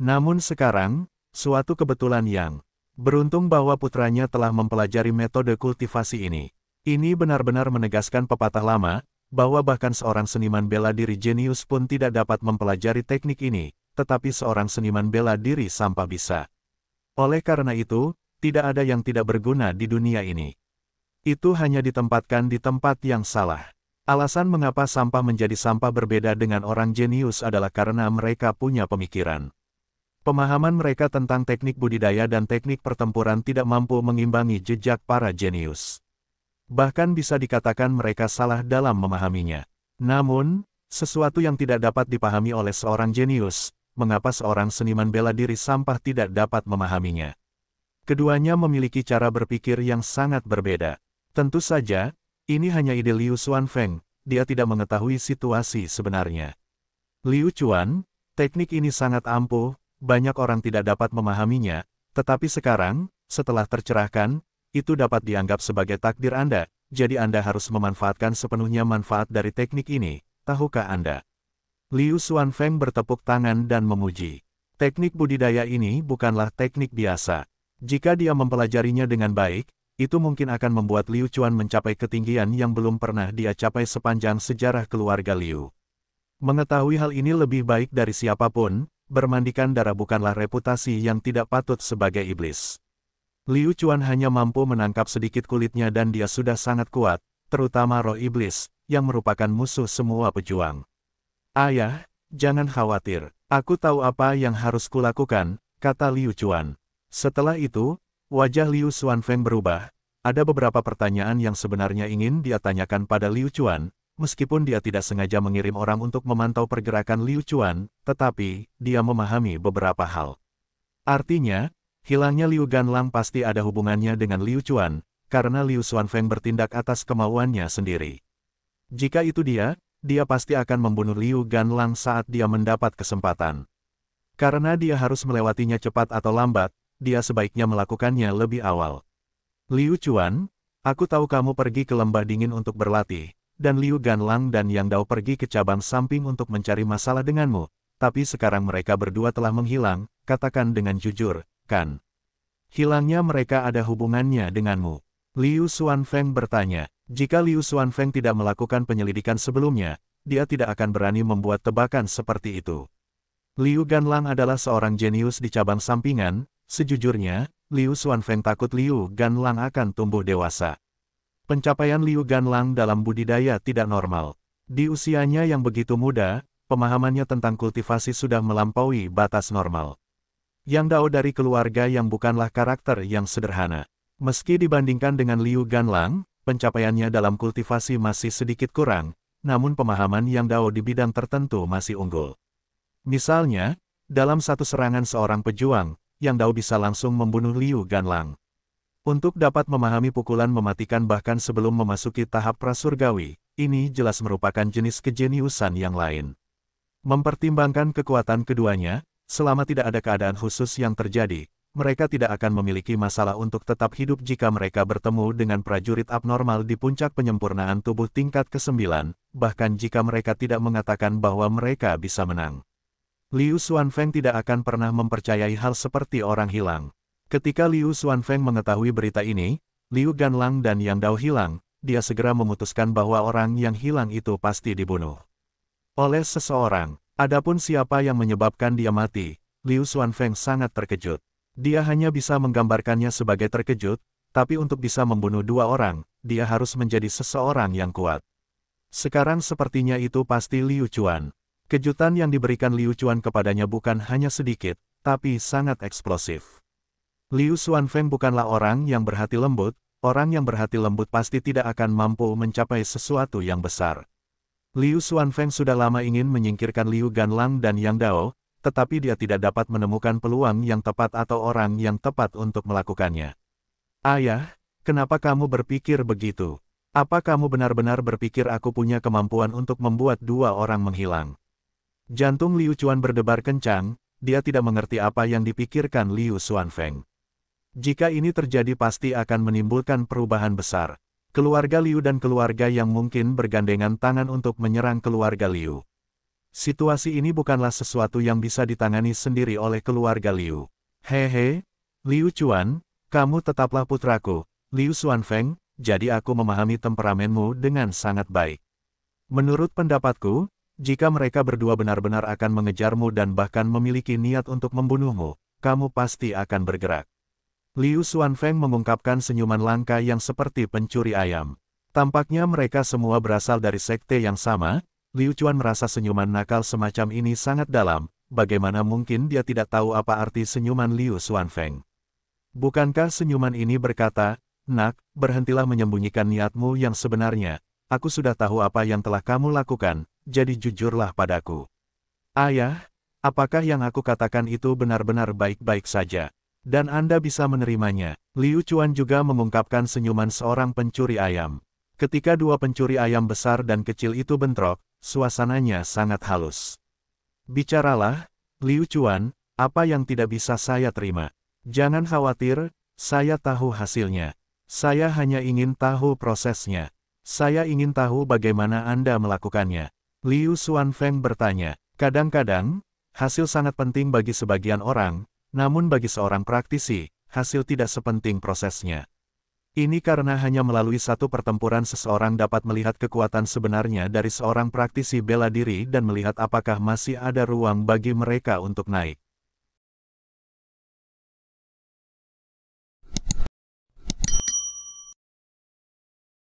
Namun sekarang, suatu kebetulan yang Beruntung bahwa putranya telah mempelajari metode kultivasi ini. Ini benar-benar menegaskan pepatah lama, bahwa bahkan seorang seniman bela diri jenius pun tidak dapat mempelajari teknik ini, tetapi seorang seniman bela diri sampah bisa. Oleh karena itu, tidak ada yang tidak berguna di dunia ini. Itu hanya ditempatkan di tempat yang salah. Alasan mengapa sampah menjadi sampah berbeda dengan orang jenius adalah karena mereka punya pemikiran. Pemahaman mereka tentang teknik budidaya dan teknik pertempuran tidak mampu mengimbangi jejak para jenius. Bahkan bisa dikatakan mereka salah dalam memahaminya. Namun, sesuatu yang tidak dapat dipahami oleh seorang jenius, mengapa seorang seniman bela diri sampah tidak dapat memahaminya. Keduanya memiliki cara berpikir yang sangat berbeda. Tentu saja, ini hanya ide Liu Xuan Feng, dia tidak mengetahui situasi sebenarnya. Liu Chuan, teknik ini sangat ampuh, banyak orang tidak dapat memahaminya, tetapi sekarang, setelah tercerahkan, itu dapat dianggap sebagai takdir Anda, jadi Anda harus memanfaatkan sepenuhnya manfaat dari teknik ini, tahukah Anda? Liu Xuan Feng bertepuk tangan dan memuji. Teknik budidaya ini bukanlah teknik biasa. Jika dia mempelajarinya dengan baik, itu mungkin akan membuat Liu Chuan mencapai ketinggian yang belum pernah dia capai sepanjang sejarah keluarga Liu. Mengetahui hal ini lebih baik dari siapapun, bermandikan darah bukanlah reputasi yang tidak patut sebagai iblis. Liu Chuan hanya mampu menangkap sedikit kulitnya dan dia sudah sangat kuat, terutama roh iblis, yang merupakan musuh semua pejuang. Ayah, jangan khawatir, aku tahu apa yang harus kulakukan, kata Liu Chuan. Setelah itu, wajah Liu Xuanfeng berubah. Ada beberapa pertanyaan yang sebenarnya ingin dia tanyakan pada Liu Chuan, Meskipun dia tidak sengaja mengirim orang untuk memantau pergerakan Liu Chuan, tetapi, dia memahami beberapa hal. Artinya, hilangnya Liu Ganlang pasti ada hubungannya dengan Liu Chuan, karena Liu Xuan Feng bertindak atas kemauannya sendiri. Jika itu dia, dia pasti akan membunuh Liu Ganlang saat dia mendapat kesempatan. Karena dia harus melewatinya cepat atau lambat, dia sebaiknya melakukannya lebih awal. Liu Chuan, aku tahu kamu pergi ke lembah dingin untuk berlatih, dan Liu Ganlang dan Yang Dao pergi ke cabang samping untuk mencari masalah denganmu, tapi sekarang mereka berdua telah menghilang, katakan dengan jujur, kan? Hilangnya mereka ada hubungannya denganmu. Liu Xuan Feng bertanya, jika Liu Xuan Feng tidak melakukan penyelidikan sebelumnya, dia tidak akan berani membuat tebakan seperti itu. Liu Ganlang adalah seorang jenius di cabang sampingan, sejujurnya, Liu Xuan Feng takut Liu Ganlang akan tumbuh dewasa. Pencapaian Liu Ganlang dalam budidaya tidak normal. Di usianya yang begitu muda, pemahamannya tentang kultivasi sudah melampaui batas normal. Yang Dao dari keluarga yang bukanlah karakter yang sederhana. Meski dibandingkan dengan Liu Ganlang, pencapaiannya dalam kultivasi masih sedikit kurang, namun pemahaman Yang Dao di bidang tertentu masih unggul. Misalnya, dalam satu serangan seorang pejuang, Yang Dao bisa langsung membunuh Liu Ganlang. Untuk dapat memahami pukulan mematikan bahkan sebelum memasuki tahap prasurgawi, ini jelas merupakan jenis kejeniusan yang lain. Mempertimbangkan kekuatan keduanya, selama tidak ada keadaan khusus yang terjadi, mereka tidak akan memiliki masalah untuk tetap hidup jika mereka bertemu dengan prajurit abnormal di puncak penyempurnaan tubuh tingkat ke-9, bahkan jika mereka tidak mengatakan bahwa mereka bisa menang. Liu Xuanfeng tidak akan pernah mempercayai hal seperti orang hilang. Ketika Liu Xuanfeng mengetahui berita ini, Liu Ganlang dan Yang Dao hilang, dia segera memutuskan bahwa orang yang hilang itu pasti dibunuh. Oleh seseorang, adapun siapa yang menyebabkan dia mati, Liu Xuanfeng sangat terkejut. Dia hanya bisa menggambarkannya sebagai terkejut, tapi untuk bisa membunuh dua orang, dia harus menjadi seseorang yang kuat. Sekarang sepertinya itu pasti Liu Chuan. Kejutan yang diberikan Liu Chuan kepadanya bukan hanya sedikit, tapi sangat eksplosif. Liu Xuanfeng bukanlah orang yang berhati lembut, orang yang berhati lembut pasti tidak akan mampu mencapai sesuatu yang besar. Liu Xuanfeng sudah lama ingin menyingkirkan Liu Ganlang dan Yang Dao, tetapi dia tidak dapat menemukan peluang yang tepat atau orang yang tepat untuk melakukannya. Ayah, kenapa kamu berpikir begitu? Apa kamu benar-benar berpikir aku punya kemampuan untuk membuat dua orang menghilang? Jantung Liu Chuan berdebar kencang, dia tidak mengerti apa yang dipikirkan Liu Xuanfeng. Jika ini terjadi pasti akan menimbulkan perubahan besar. Keluarga Liu dan keluarga yang mungkin bergandengan tangan untuk menyerang keluarga Liu. Situasi ini bukanlah sesuatu yang bisa ditangani sendiri oleh keluarga Liu. Hehe, Liu Chuan, kamu tetaplah putraku, Liu Xuan Feng, jadi aku memahami temperamenmu dengan sangat baik. Menurut pendapatku, jika mereka berdua benar-benar akan mengejarmu dan bahkan memiliki niat untuk membunuhmu, kamu pasti akan bergerak. Liu Xuanfeng mengungkapkan senyuman langka yang seperti pencuri ayam. Tampaknya mereka semua berasal dari sekte yang sama, Liu Chuan merasa senyuman nakal semacam ini sangat dalam, bagaimana mungkin dia tidak tahu apa arti senyuman Liu Xuanfeng. Bukankah senyuman ini berkata, Nak, berhentilah menyembunyikan niatmu yang sebenarnya, aku sudah tahu apa yang telah kamu lakukan, jadi jujurlah padaku. Ayah, apakah yang aku katakan itu benar-benar baik-baik saja? Dan Anda bisa menerimanya. Liu Chuan juga mengungkapkan senyuman seorang pencuri ayam. Ketika dua pencuri ayam besar dan kecil itu bentrok, suasananya sangat halus. Bicaralah, Liu Chuan, apa yang tidak bisa saya terima. Jangan khawatir, saya tahu hasilnya. Saya hanya ingin tahu prosesnya. Saya ingin tahu bagaimana Anda melakukannya. Liu Xuanfeng bertanya. Kadang-kadang, hasil sangat penting bagi sebagian orang, namun bagi seorang praktisi, hasil tidak sepenting prosesnya. Ini karena hanya melalui satu pertempuran seseorang dapat melihat kekuatan sebenarnya dari seorang praktisi bela diri dan melihat apakah masih ada ruang bagi mereka untuk naik.